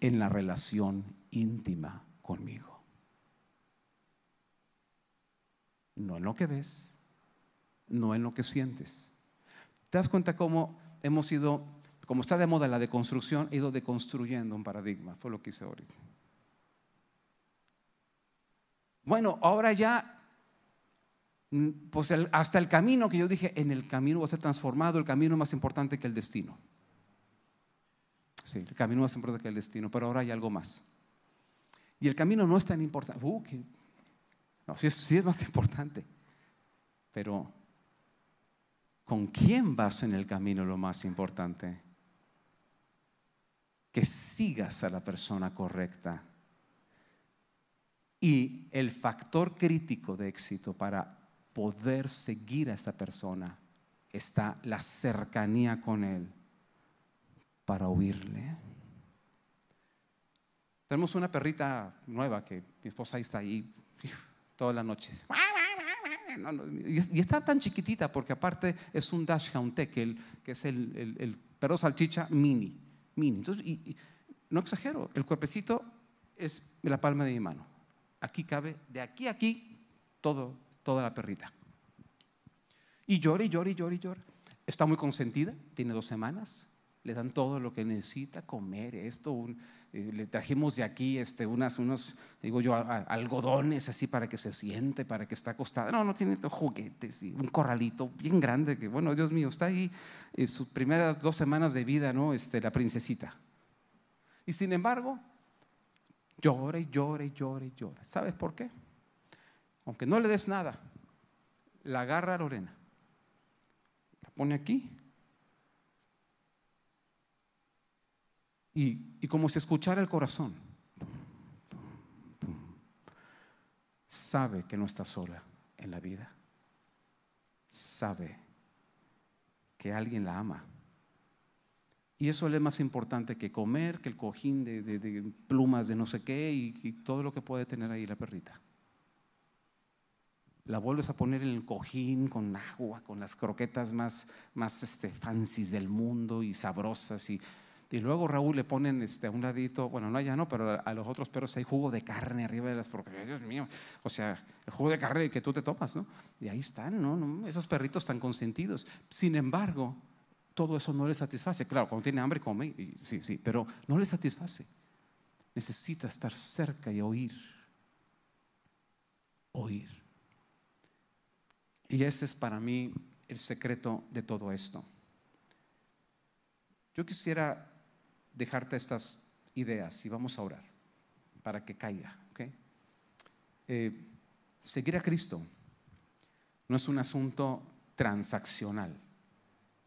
en la relación íntima conmigo. No en lo que ves, no en lo que sientes das cuenta cómo hemos ido, como está de moda la deconstrucción, he ido deconstruyendo un paradigma? Fue lo que hice ahorita. Bueno, ahora ya, mm, pues hasta el camino que yo dije, en el camino va a ser transformado, el camino es más importante que el destino. Sí, el camino es más importante que el destino, pero ahora hay algo más. Y el camino no es tan importante. Uh, no, sí es más importante, pero con quién vas en el camino lo más importante. Que sigas a la persona correcta. Y el factor crítico de éxito para poder seguir a esta persona está la cercanía con él para oírle. Tenemos una perrita nueva que mi esposa está ahí todas las noches y, está tan chiquitita porque aparte es un Dash tekel que, es el, perro salchicha mini, mini. y, no exagero, el cuerpecito es la palma de mi mano. Aquí cabe, de aquí a aquí, todo, toda la perrita. Y llora y llora y llora y llora. Está muy consentida, tiene dos semanas, le dan todo lo que necesita, comer, esto, un, le trajimos de aquí este, unas, unos, digo yo, algodones así para que se siente, para que está acostada. No, no tiene juguetes y un corralito bien grande que, bueno, Dios mío, está ahí en sus primeras dos semanas de vida, ¿no? Este, la princesita. Y sin embargo, llora y llora y llora y llora. ¿Sabes por qué? Aunque no le des nada, la agarra a Lorena, la pone aquí y, como si escuchara el corazón. Sabe que no está sola en la vida. Sabe que alguien la ama. Y eso le es más importante que comer, que el cojín de, plumas de no sé qué y, todo lo que puede tener ahí la perrita. La vuelves a poner en el cojín con agua, con las croquetas más, más este, fancies del mundo y sabrosas y y luego Raúl le ponen este, a un ladito, bueno, no allá no, pero a, los otros perros hay jugo de carne arriba de las porque Dios mío, o sea, el jugo de carne que tú te tomas, ¿no? Y ahí están, ¿no? Esos perritos están consentidos. Sin embargo, todo eso no le satisface. Claro, cuando tiene hambre come, sí, sí, pero no le satisface. Necesita estar cerca y oír. Oír. Y ese es para mí el secreto de todo esto. Yo quisiera dejarte estas ideas y vamos a orar para que caiga. Eh, seguir a Cristo no es un asunto transaccional,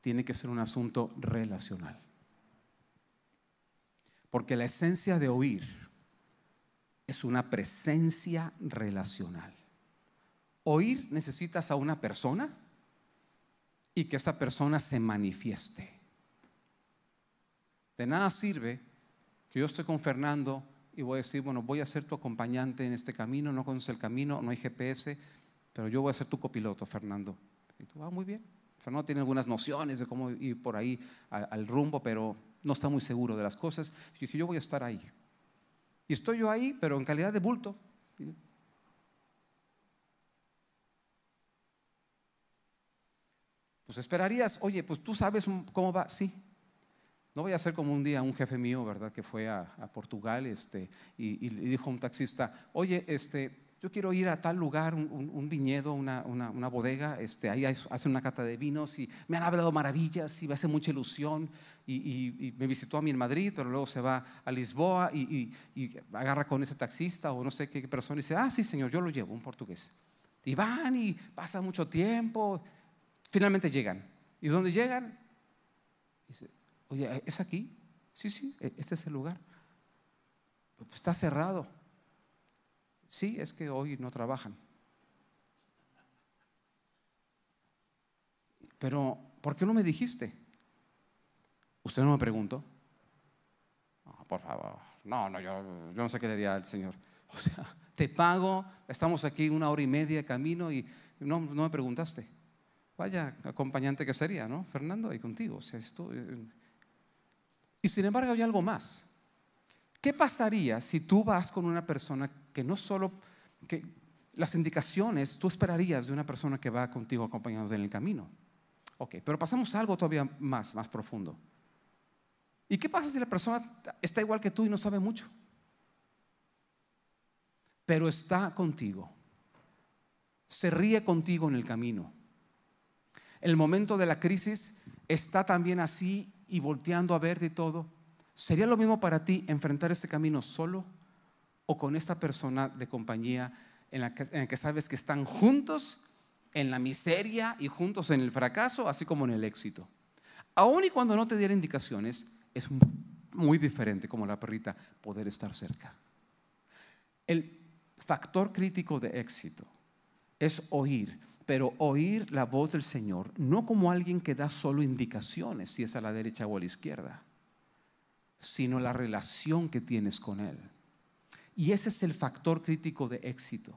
tiene que ser un asunto relacional. Porque la esencia de oír es una presencia relacional. Oír necesitas a una persona y que esa persona se manifieste. De nada sirve que yo estoy con Fernando y voy a decir, bueno, voy a ser tu acompañante en este camino, no conoces el camino, no hay GPS, pero yo voy a ser tu copiloto, Fernando. Y tú, ah, muy bien. Fernando tiene algunas nociones de cómo ir por ahí al, al rumbo, pero no está muy seguro de las cosas. Yo dije, yo voy a estar ahí. Y estoy yo ahí, pero en calidad de bulto. Pues esperarías, oye, pues tú sabes cómo va. Sí, no voy a ser como un día un jefe mío, ¿verdad? Que fue a, Portugal este, y, dijo a un taxista, oye, este, yo quiero ir a tal lugar, un, viñedo, una, bodega, este, ahí hacen una cata de vinos y me han hablado maravillas y me hace mucha ilusión. Y, me visitó a mí en Madrid, pero luego se va a Lisboa y, y, agarra con ese taxista o no sé qué persona y dice, ah, sí, señor, yo lo llevo, un portugués. Y van y pasa mucho tiempo, finalmente llegan. ¿Y dónde llegan? Dice, Oye, eh, ¿es aquí? Sí, sí, e, este es el lugar. Pues, pues, está cerrado. Sí, es que hoy no trabajan. Pero, ¿por qué no me dijiste? Usted no me preguntó. por favor, no, no, yo, no sé qué diría el Señor. O sea, te pago, estamos aquí una hora y media de camino y no, no me preguntaste. Vaya acompañante que sería, ¿no? Fernando, Ahí contigo. O sea, esto, eh, y sin embargo hay algo más. ¿Qué pasaría si tú vas con una persona que no solo, que las indicaciones tú esperarías de una persona que va contigo acompañados en el camino? Ok, pero pasamos algo todavía más, más profundo. ¿Y qué pasa si la persona está igual que tú y no sabe mucho? Pero está contigo. Se ríe contigo en el camino. El momento de la crisis está también así y volteando a verte y todo, ¿sería lo mismo para ti enfrentar ese camino solo o con esta persona de compañía en la que, en que sabes que están juntos en la miseria y juntos en el fracaso, así como en el éxito? Aún y cuando no te diera indicaciones, es muy diferente como la perrita poder estar cerca. El factor crítico de éxito es oír pero oír la voz del Señor, no como alguien que da solo indicaciones, si es a la derecha o a la izquierda, sino la relación que tienes con Él. Y ese es el factor crítico de éxito,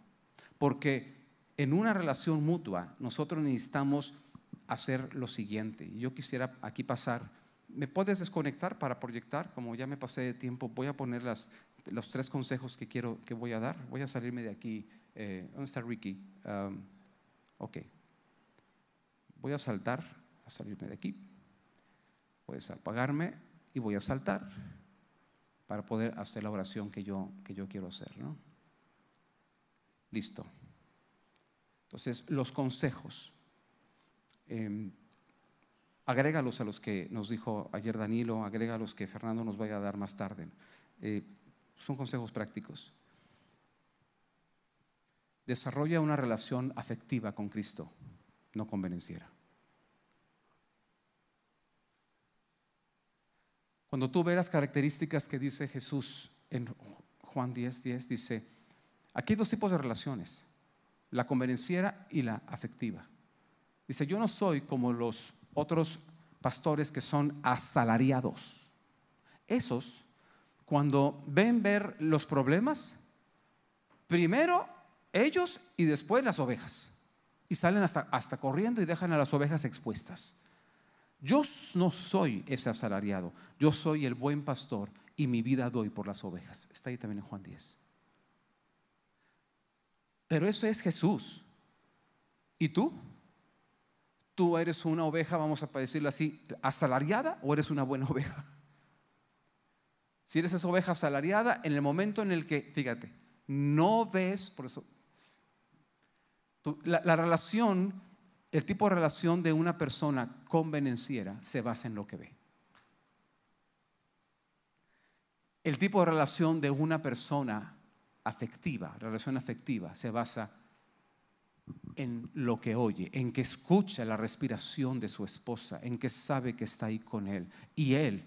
porque en una relación mutua nosotros necesitamos hacer lo siguiente. Yo quisiera aquí pasar, ¿me puedes desconectar para proyectar? Como ya me pasé de tiempo, voy a poner los tres consejos que quiero que voy a dar. Voy a salirme de aquí. Eh, ¿Dónde está Ricky? Um, Ok, voy a saltar, a salirme de aquí, voy a apagarme y voy a saltar para poder hacer la oración que yo, que yo quiero hacer. Listo. Entonces, los consejos. Em, agrégalos a los que nos dijo ayer Danilo, agrégalos los que Fernando nos vaya a dar más tarde. Eh, son consejos prácticos desarrolla una relación afectiva con Cristo, no convenenciera. Cuando tú ves las características que dice Jesús en Juan 10, 10, dice, aquí hay dos tipos de relaciones, la convenenciera y la afectiva. Dice, yo no soy como los otros pastores que son asalariados. Esos, cuando ven ver los problemas, primero ellos y después las ovejas. Y salen hasta, hasta corriendo y dejan a las ovejas expuestas. Yo no soy ese asalariado, yo soy el buen pastor y mi vida doy por las ovejas. Está ahí también en Juan 10. Pero eso es Jesús. ¿Y tú? ¿Tú eres una oveja, vamos a decirlo así, asalariada o eres una buena oveja? Si eres esa oveja asalariada, en el momento en el que, fíjate, no ves, por eso la, relación, el tipo de relación de una persona convenenciera se basa en lo que ve. El tipo de relación de una persona afectiva, relación afectiva, se basa en lo que oye, en que escucha la respiración de su esposa, en que sabe que está ahí con él. Y él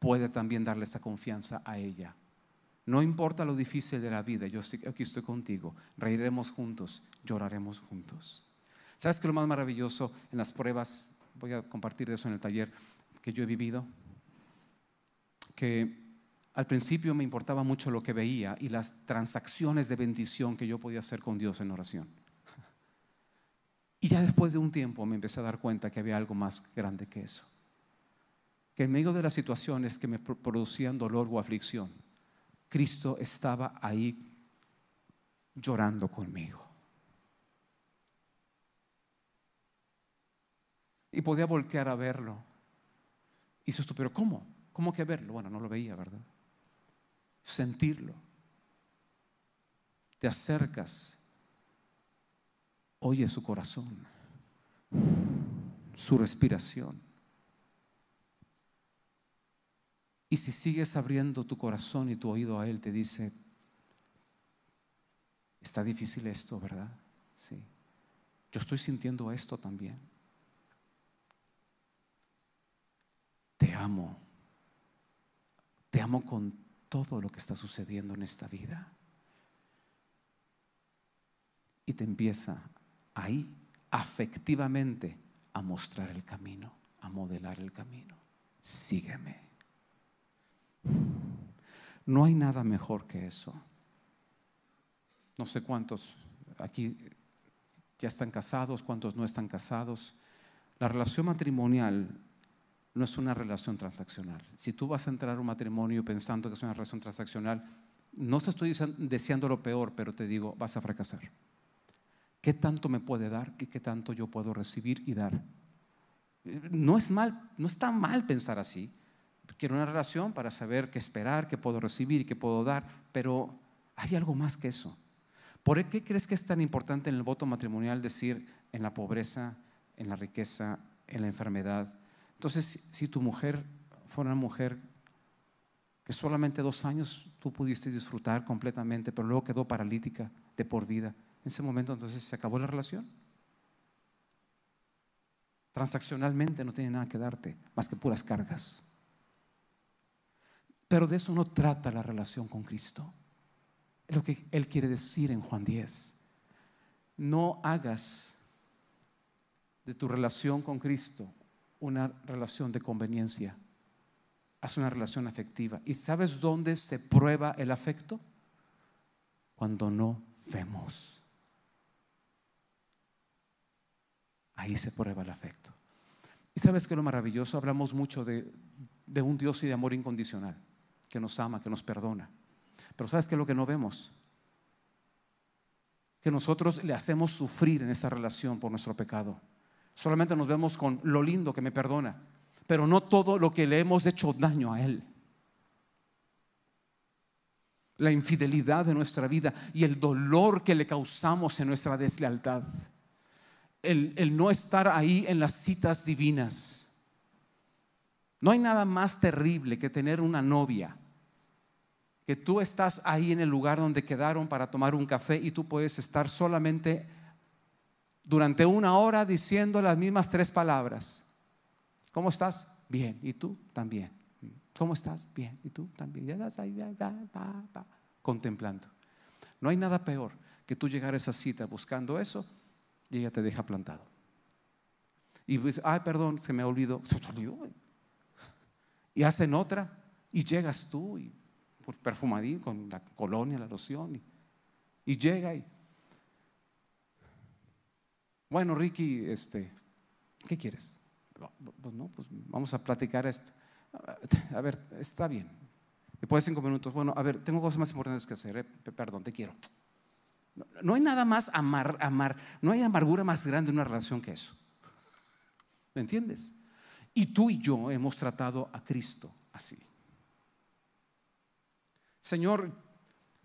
puede también darle esa confianza a ella. No importa lo difícil de la vida, yo aquí estoy contigo. Reiremos juntos, lloraremos juntos. ¿Sabes qué es lo más maravilloso en las pruebas? Voy a compartir eso en el taller que yo he vivido. Que al principio me importaba mucho lo que veía y las transacciones de bendición que yo podía hacer con Dios en oración. Y ya después de un tiempo me empecé a dar cuenta que había algo más grande que eso. Que en medio de las situaciones que me producían dolor o aflicción, Cristo estaba ahí llorando conmigo. Y podía voltear a verlo. Y esto, pero ¿cómo? ¿Cómo que verlo? Bueno, no lo veía, ¿verdad? Sentirlo. Te acercas. Oye su corazón, su respiración Y si sigues abriendo tu corazón y tu oído a Él, te dice, está difícil esto, ¿verdad? Sí. Yo estoy sintiendo esto también. Te amo. Te amo con todo lo que está sucediendo en esta vida. Y te empieza ahí, afectivamente, a mostrar el camino, a modelar el camino. Sígueme. No hay nada mejor que eso. No sé cuántos aquí ya están casados, cuántos no están casados. La relación matrimonial no es una relación transaccional. Si tú vas a entrar a un matrimonio pensando que es una relación transaccional, no te estoy deseando lo peor, pero te digo, vas a fracasar. ¿Qué tanto me puede dar y qué tanto yo puedo recibir y dar? Eh, no es mal, no está mal pensar así. Quiero una relación para saber qué esperar, qué puedo recibir y qué puedo dar, pero hay algo más que eso. ¿Por qué crees que es tan importante en el voto matrimonial decir en la pobreza, en la riqueza, en la enfermedad? Entonces, si tu mujer fue una mujer que solamente dos años tú pudiste disfrutar completamente, pero luego quedó paralítica de por vida, en ese momento entonces se acabó la relación. Transaccionalmente no tiene nada que darte, más que puras cargas. Pero de eso no trata la relación con Cristo. Es lo que Él quiere decir en Juan 10. No hagas de tu relación con Cristo una relación de conveniencia. Haz una relación afectiva. ¿Y sabes dónde se prueba el afecto? Cuando no vemos. Ahí se prueba el afecto. ¿Y sabes qué es lo maravilloso? Hablamos mucho de, de un Dios y de amor incondicional que nos ama, que nos perdona. Pero ¿sabes qué es lo que no vemos? Que nosotros le hacemos sufrir en esa relación por nuestro pecado. Solamente nos vemos con lo lindo que me perdona, pero no todo lo que le hemos hecho daño a Él. La infidelidad de nuestra vida y el dolor que le causamos en nuestra deslealtad. El, el no estar ahí en las citas divinas. No hay nada más terrible que tener una novia que tú estás ahí en el lugar donde quedaron para tomar un café y tú puedes estar solamente durante una hora diciendo las mismas tres palabras. ¿Cómo estás? Bien. ¿Y tú? También. ¿Cómo estás? Bien. ¿Y tú? También. Contemplando. No hay nada peor que tú llegar a esa cita buscando eso y ella te deja plantado. Y dices, ay, perdón, se me olvidó. Se Y hacen otra y llegas tú y perfumadín con la colonia, la loción. Y, llega y. Bueno, Ricky, este, ¿qué quieres? Pues no, pues vamos a platicar esto. A ver, está bien. Después de cinco minutos, bueno, a ver, tengo cosas más importantes que hacer. Eh, perdón, te quiero. No, hay nada más amar, amar, no hay amargura más grande en una relación que eso. ¿Me entiendes? Y tú y yo hemos tratado a Cristo así. Señor,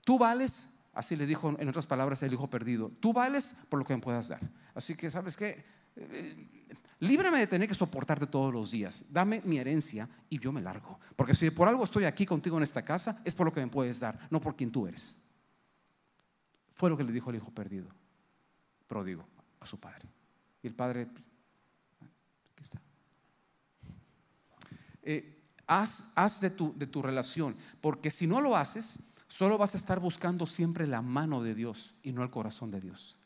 tú vales, así le dijo en otras palabras el hijo perdido, tú vales por lo que me puedas dar. Así que, ¿sabes qué? Eh, líbrame de tener que soportarte todos los días. Dame mi herencia y yo me largo. Porque si por algo estoy aquí contigo en esta casa, es por lo que me puedes dar, no por quien tú eres. Fue lo que le dijo el hijo perdido, pródigo, a su padre. Y el padre, aquí está. Eh, Haz, de, tu, relación, porque si no lo haces, solo vas a estar buscando siempre la mano de Dios y no el corazón de Dios.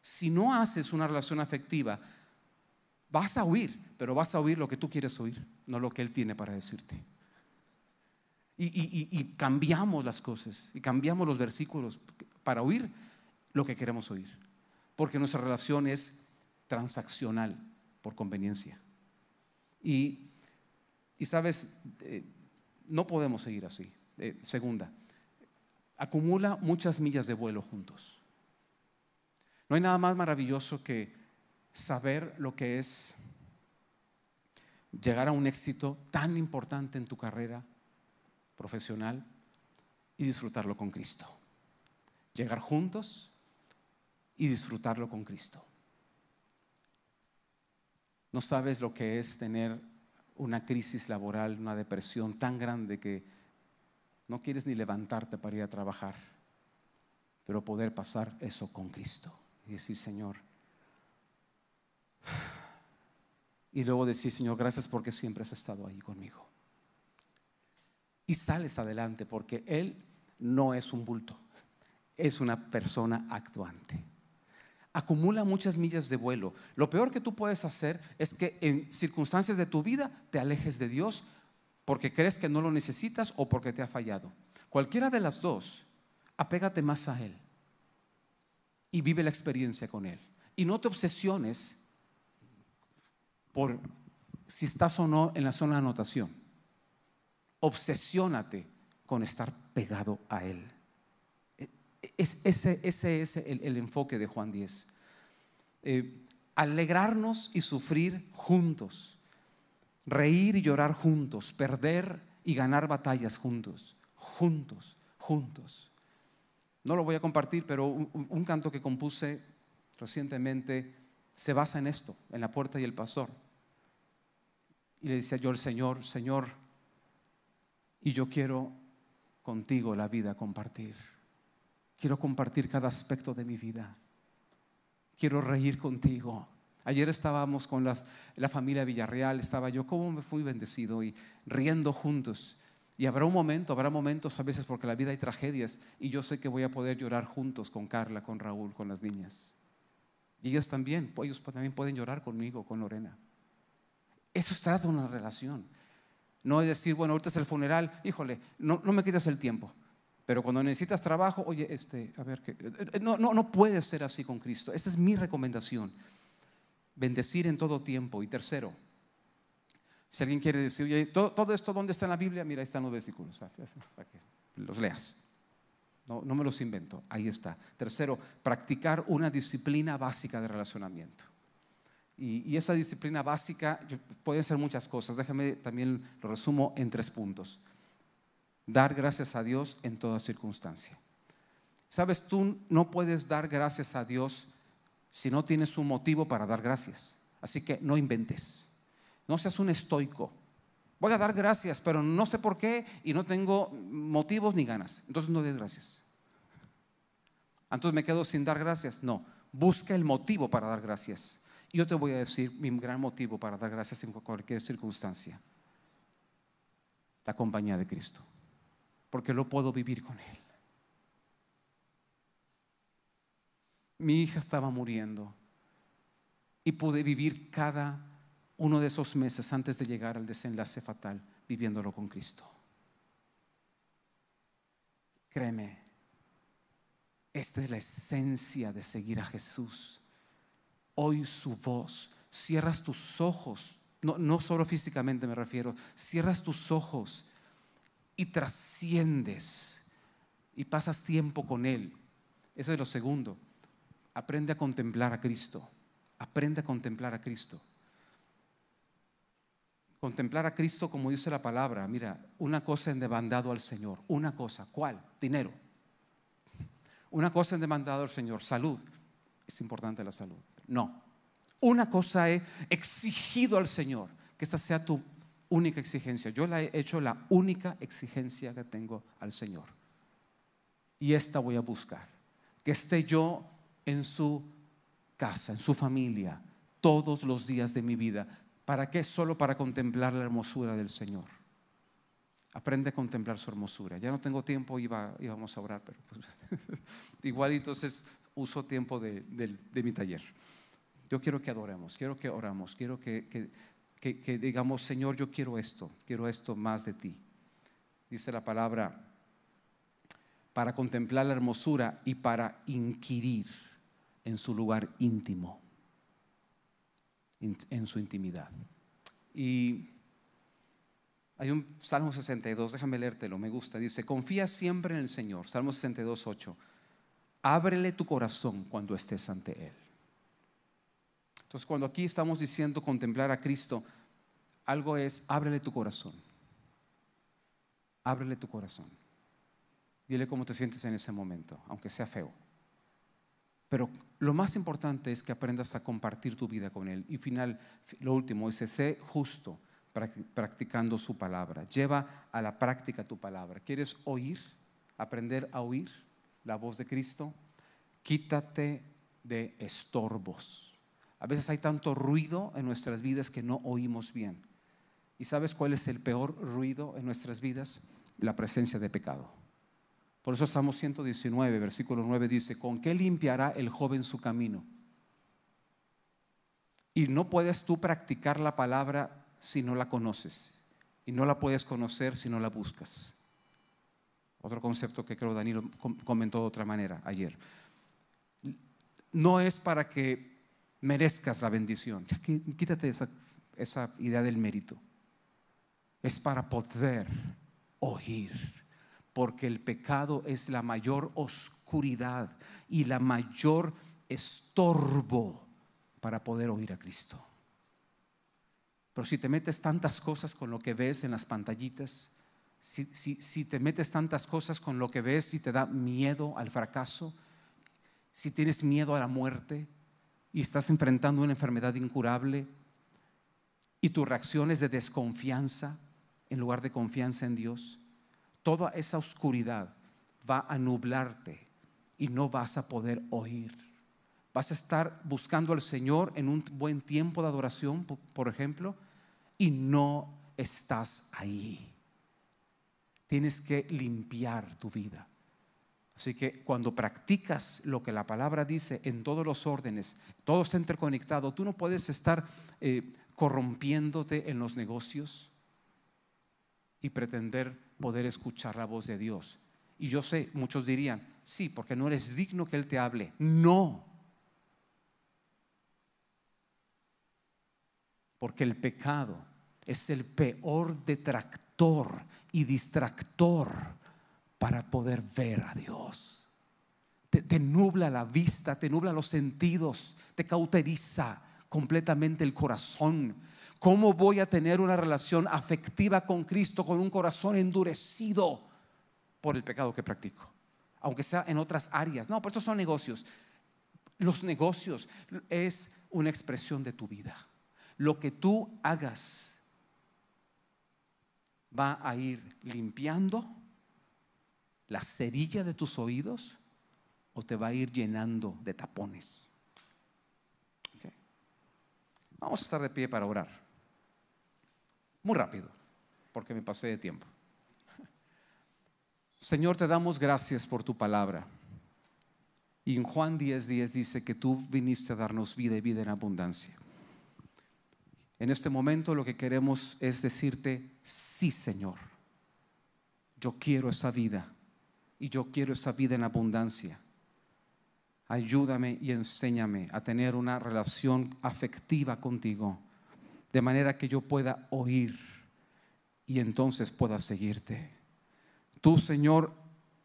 Si no haces una relación afectiva, vas a oír, pero vas a oír lo que tú quieres oír, no lo que Él tiene para decirte. Y, y, cambiamos las cosas, y cambiamos los versículos para oír lo que queremos oír, porque nuestra relación es transaccional por conveniencia. Y y sabes, eh, no podemos seguir así. Eh, segunda, acumula muchas millas de vuelo juntos. No hay nada más maravilloso que saber lo que es llegar a un éxito tan importante en tu carrera profesional y disfrutarlo con Cristo. Llegar juntos y disfrutarlo con Cristo. No sabes lo que es tener una crisis laboral, una depresión tan grande que no quieres ni levantarte para ir a trabajar, pero poder pasar eso con Cristo y decir, Señor, y luego decir, Señor, gracias porque siempre has estado ahí conmigo. Y sales adelante porque Él no es un bulto, es una persona actuante acumula muchas millas de vuelo. Lo peor que tú puedes hacer es que en circunstancias de tu vida te alejes de Dios porque crees que no lo necesitas o porque te ha fallado. Cualquiera de las dos, apégate más a Él y vive la experiencia con Él. Y no te obsesiones por si estás o no en la zona de anotación. Obsesiónate con estar pegado a Él ese, es el, enfoque de Juan 10. Eh, alegrarnos y sufrir juntos, reír y llorar juntos, perder y ganar batallas juntos, juntos, juntos. No lo voy a compartir, pero un, canto que compuse recientemente se basa en esto, en la puerta y el pastor. Y le decía yo el Señor, Señor, y yo quiero contigo la vida compartir Quiero compartir cada aspecto de mi vida. Quiero reír contigo. Ayer estábamos con la familia Villarreal, estaba yo, cómo me fui bendecido y riendo juntos. Y habrá un momento, habrá momentos a veces porque la vida hay tragedias y yo sé que voy a poder llorar juntos con Carla, con Raúl, con las niñas. Y ellas también, pues, ellos también pueden llorar conmigo, con Lorena. Eso es trato una relación. No es decir, bueno, ahorita es el funeral, híjole, no, no me quites el tiempo. Pero cuando necesitas trabajo, oye, este, a ver, que, eh, eh, no, puede ser así con Cristo. Esa es mi recomendación. Bendecir en todo tiempo. Y tercero, si alguien quiere decir, oye, todo, esto, ¿dónde está en la Biblia? Mira, ahí están los versículos, ah, para que los leas. No, me los invento, ahí está. Tercero, practicar una disciplina básica de relacionamiento. Y, y esa disciplina básica puede ser muchas cosas. Déjame también lo resumo en tres puntos dar gracias a Dios en toda circunstancia. Sabes, tú no puedes dar gracias a Dios si no tienes un motivo para dar gracias. Así que no inventes. No seas un estoico. Voy a dar gracias, pero no sé por qué y no tengo motivos ni ganas. Entonces no des gracias. Entonces me quedo sin dar gracias. No, busca el motivo para dar gracias. Yo te voy a decir mi gran motivo para dar gracias en cualquier circunstancia. La compañía de Cristo porque lo puedo vivir con Él. Mi hija estaba muriendo y pude vivir cada uno de esos meses antes de llegar al desenlace fatal, viviéndolo con Cristo. Créeme, esta es la esencia de seguir a Jesús. Hoy su voz, cierras tus ojos, no, no solo físicamente me refiero, cierras tus ojos y trasciendes y pasas tiempo con Él. Eso es lo segundo. Aprende a contemplar a Cristo. Aprende a contemplar a Cristo. Contemplar a Cristo, como dice la palabra, mira, una cosa en demandado al Señor. Una cosa, ¿cuál? Dinero. Una cosa en demandado al Señor, salud. Es importante la salud. No. Una cosa he exigido al Señor, que esa sea tu única exigencia. Yo la he hecho la única exigencia que tengo al Señor. Y esta voy a buscar. Que esté yo en su casa, en su familia, todos los días de mi vida. ¿Para qué? Solo para contemplar la hermosura del Señor. Aprende a contemplar su hermosura. Ya no tengo tiempo, iba, íbamos a orar, pero pues, igual entonces uso tiempo de, mi taller. Yo quiero que adoremos, quiero que oramos, quiero que que, digamos, Señor, yo quiero esto, quiero esto más de ti. Dice la palabra, para contemplar la hermosura y para inquirir en su lugar íntimo, en su intimidad. Y hay un Salmo 62, déjame leértelo, me gusta. Dice, confía siempre en el Señor. Salmo 62, 8. Ábrele tu corazón cuando estés ante Él. Entonces, cuando aquí estamos diciendo contemplar a Cristo, algo es, ábrele tu corazón. Ábrele tu corazón. Dile cómo te sientes en ese momento, aunque sea feo. Pero lo más importante es que aprendas a compartir tu vida con Él. Y final, lo último, dice, sé justo practicando su palabra. Lleva a la práctica tu palabra. ¿Quieres oír? Aprender a oír la voz de Cristo. Quítate de estorbos a veces hay tanto ruido en nuestras vidas que no oímos bien. ¿Y sabes cuál es el peor ruido en nuestras vidas? La presencia de pecado. Por eso Salmo 119, versículo 9 dice, ¿con qué limpiará el joven su camino? Y no puedes tú practicar la palabra si no la conoces. Y no la puedes conocer si no la buscas. Otro concepto que creo Danilo comentó de otra manera ayer. No es para que merezcas la bendición. quítate esa, idea del mérito. Es para poder oír, porque el pecado es la mayor oscuridad y la mayor estorbo para poder oír a Cristo. Pero si te metes tantas cosas con lo que ves en las pantallitas, si, si, te metes tantas cosas con lo que ves, si te da miedo al fracaso, si tienes miedo a la muerte, y estás enfrentando una enfermedad incurable y tu reacción es de desconfianza en lugar de confianza en Dios, toda esa oscuridad va a nublarte y no vas a poder oír. Vas a estar buscando al Señor en un buen tiempo de adoración, por ejemplo, y no estás ahí. Tienes que limpiar tu vida. Así que cuando practicas lo que la palabra dice en todos los órdenes, todo está interconectado, tú no puedes estar eh, corrompiéndote en los negocios y pretender poder escuchar la voz de Dios. Y yo sé, muchos dirían, sí, porque no eres digno que Él te hable. No. Porque el pecado es el peor detractor y distractor para poder ver a Dios. Te, nubla la vista, te nubla los sentidos, te cauteriza completamente el corazón. ¿Cómo voy a tener una relación afectiva con Cristo con un corazón endurecido por el pecado que practico? Aunque sea en otras áreas. No, por eso son negocios. Los negocios es una expresión de tu vida. Lo que tú hagas va a ir limpiando la cerilla de tus oídos o te va a ir llenando de tapones. Vamos a estar de pie para orar. Muy rápido, porque me pasé de tiempo. Señor, te damos gracias por tu palabra. Y en Juan 10:10 10 dice que tú viniste a darnos vida y vida en abundancia. En este momento lo que queremos es decirte, sí Señor, yo quiero esa vida y yo quiero esa vida en abundancia. Ayúdame y enséñame a tener una relación afectiva contigo, de manera que yo pueda oír y entonces pueda seguirte. Tú, Señor,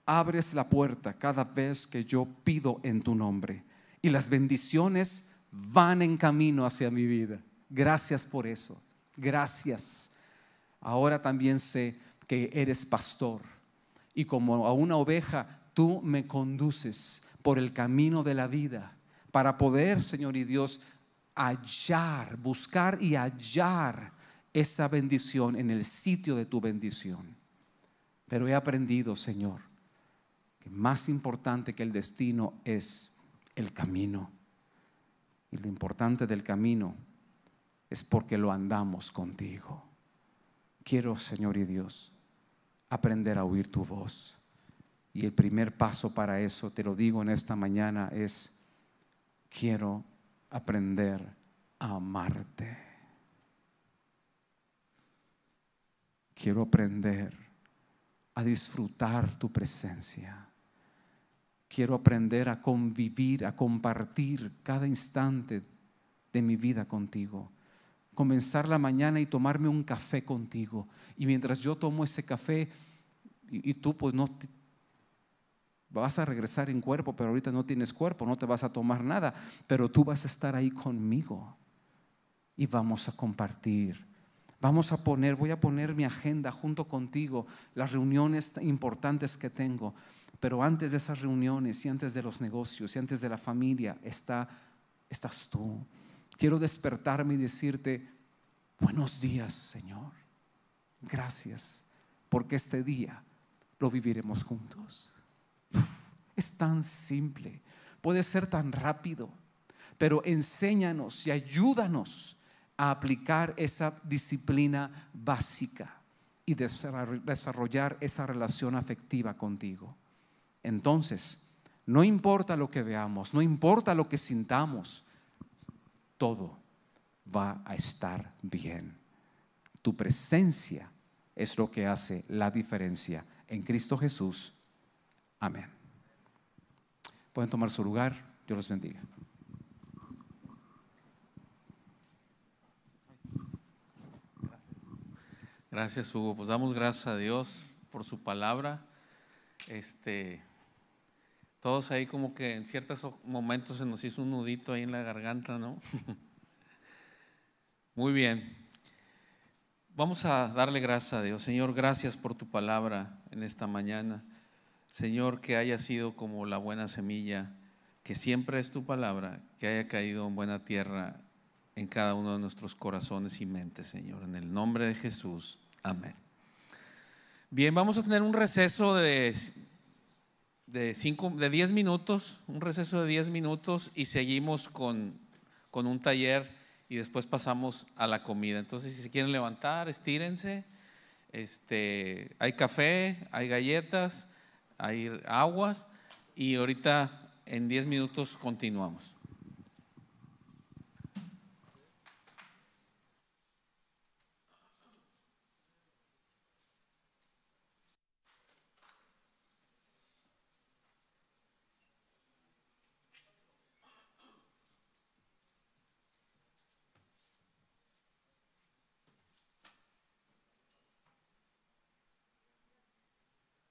abres la puerta cada vez que yo pido en tu nombre y las bendiciones van en camino hacia mi vida. Gracias por eso. Gracias. Ahora también sé que eres pastor y como a una oveja tú me conduces por el camino de la vida para poder, Señor y Dios, hallar, buscar y hallar esa bendición en el sitio de tu bendición. Pero he aprendido, Señor, que más importante que el destino es el camino. Y lo importante del camino es porque lo andamos contigo. Quiero, Señor y Dios, aprender a oír tu voz. Y el primer paso para eso, te lo digo en esta mañana, es quiero aprender a amarte. Quiero aprender a disfrutar tu presencia. Quiero aprender a convivir, a compartir cada instante de mi vida contigo comenzar la mañana y tomarme un café contigo. Y mientras yo tomo ese café, y, tú pues no vas a regresar en cuerpo, pero ahorita no tienes cuerpo, no te vas a tomar nada, pero tú vas a estar ahí conmigo y vamos a compartir. Vamos a poner, voy a poner mi agenda junto contigo, las reuniones importantes que tengo, pero antes de esas reuniones y antes de los negocios y antes de la familia está, estás tú quiero despertarme y decirte, buenos días Señor, gracias, porque este día lo viviremos juntos. Es tan simple, puede ser tan rápido, pero enséñanos y ayúdanos a aplicar esa disciplina básica y desarrollar esa relación afectiva contigo. Entonces, no importa lo que veamos, no importa lo que sintamos, todo va a estar bien. Tu presencia es lo que hace la diferencia en Cristo Jesús. Amén. Pueden tomar su lugar. Dios los bendiga. Gracias, Hugo. Pues damos gracias a Dios por su palabra. Este todos ahí como que en ciertos momentos se nos hizo un nudito ahí en la garganta, ¿no? Muy bien. Vamos a darle gracias a Dios. Señor, gracias por tu palabra en esta mañana. Señor, que haya sido como la buena semilla, que siempre es tu palabra, que haya caído en buena tierra en cada uno de nuestros corazones y mentes, Señor. En el nombre de Jesús. Amén. Bien, vamos a tener un receso de de, cinco, de 10 minutos, un receso de 10 minutos y seguimos con, con un taller y después pasamos a la comida. Entonces, si se quieren levantar, estírense. Este, hay café, hay galletas, hay aguas y ahorita en 10 minutos continuamos.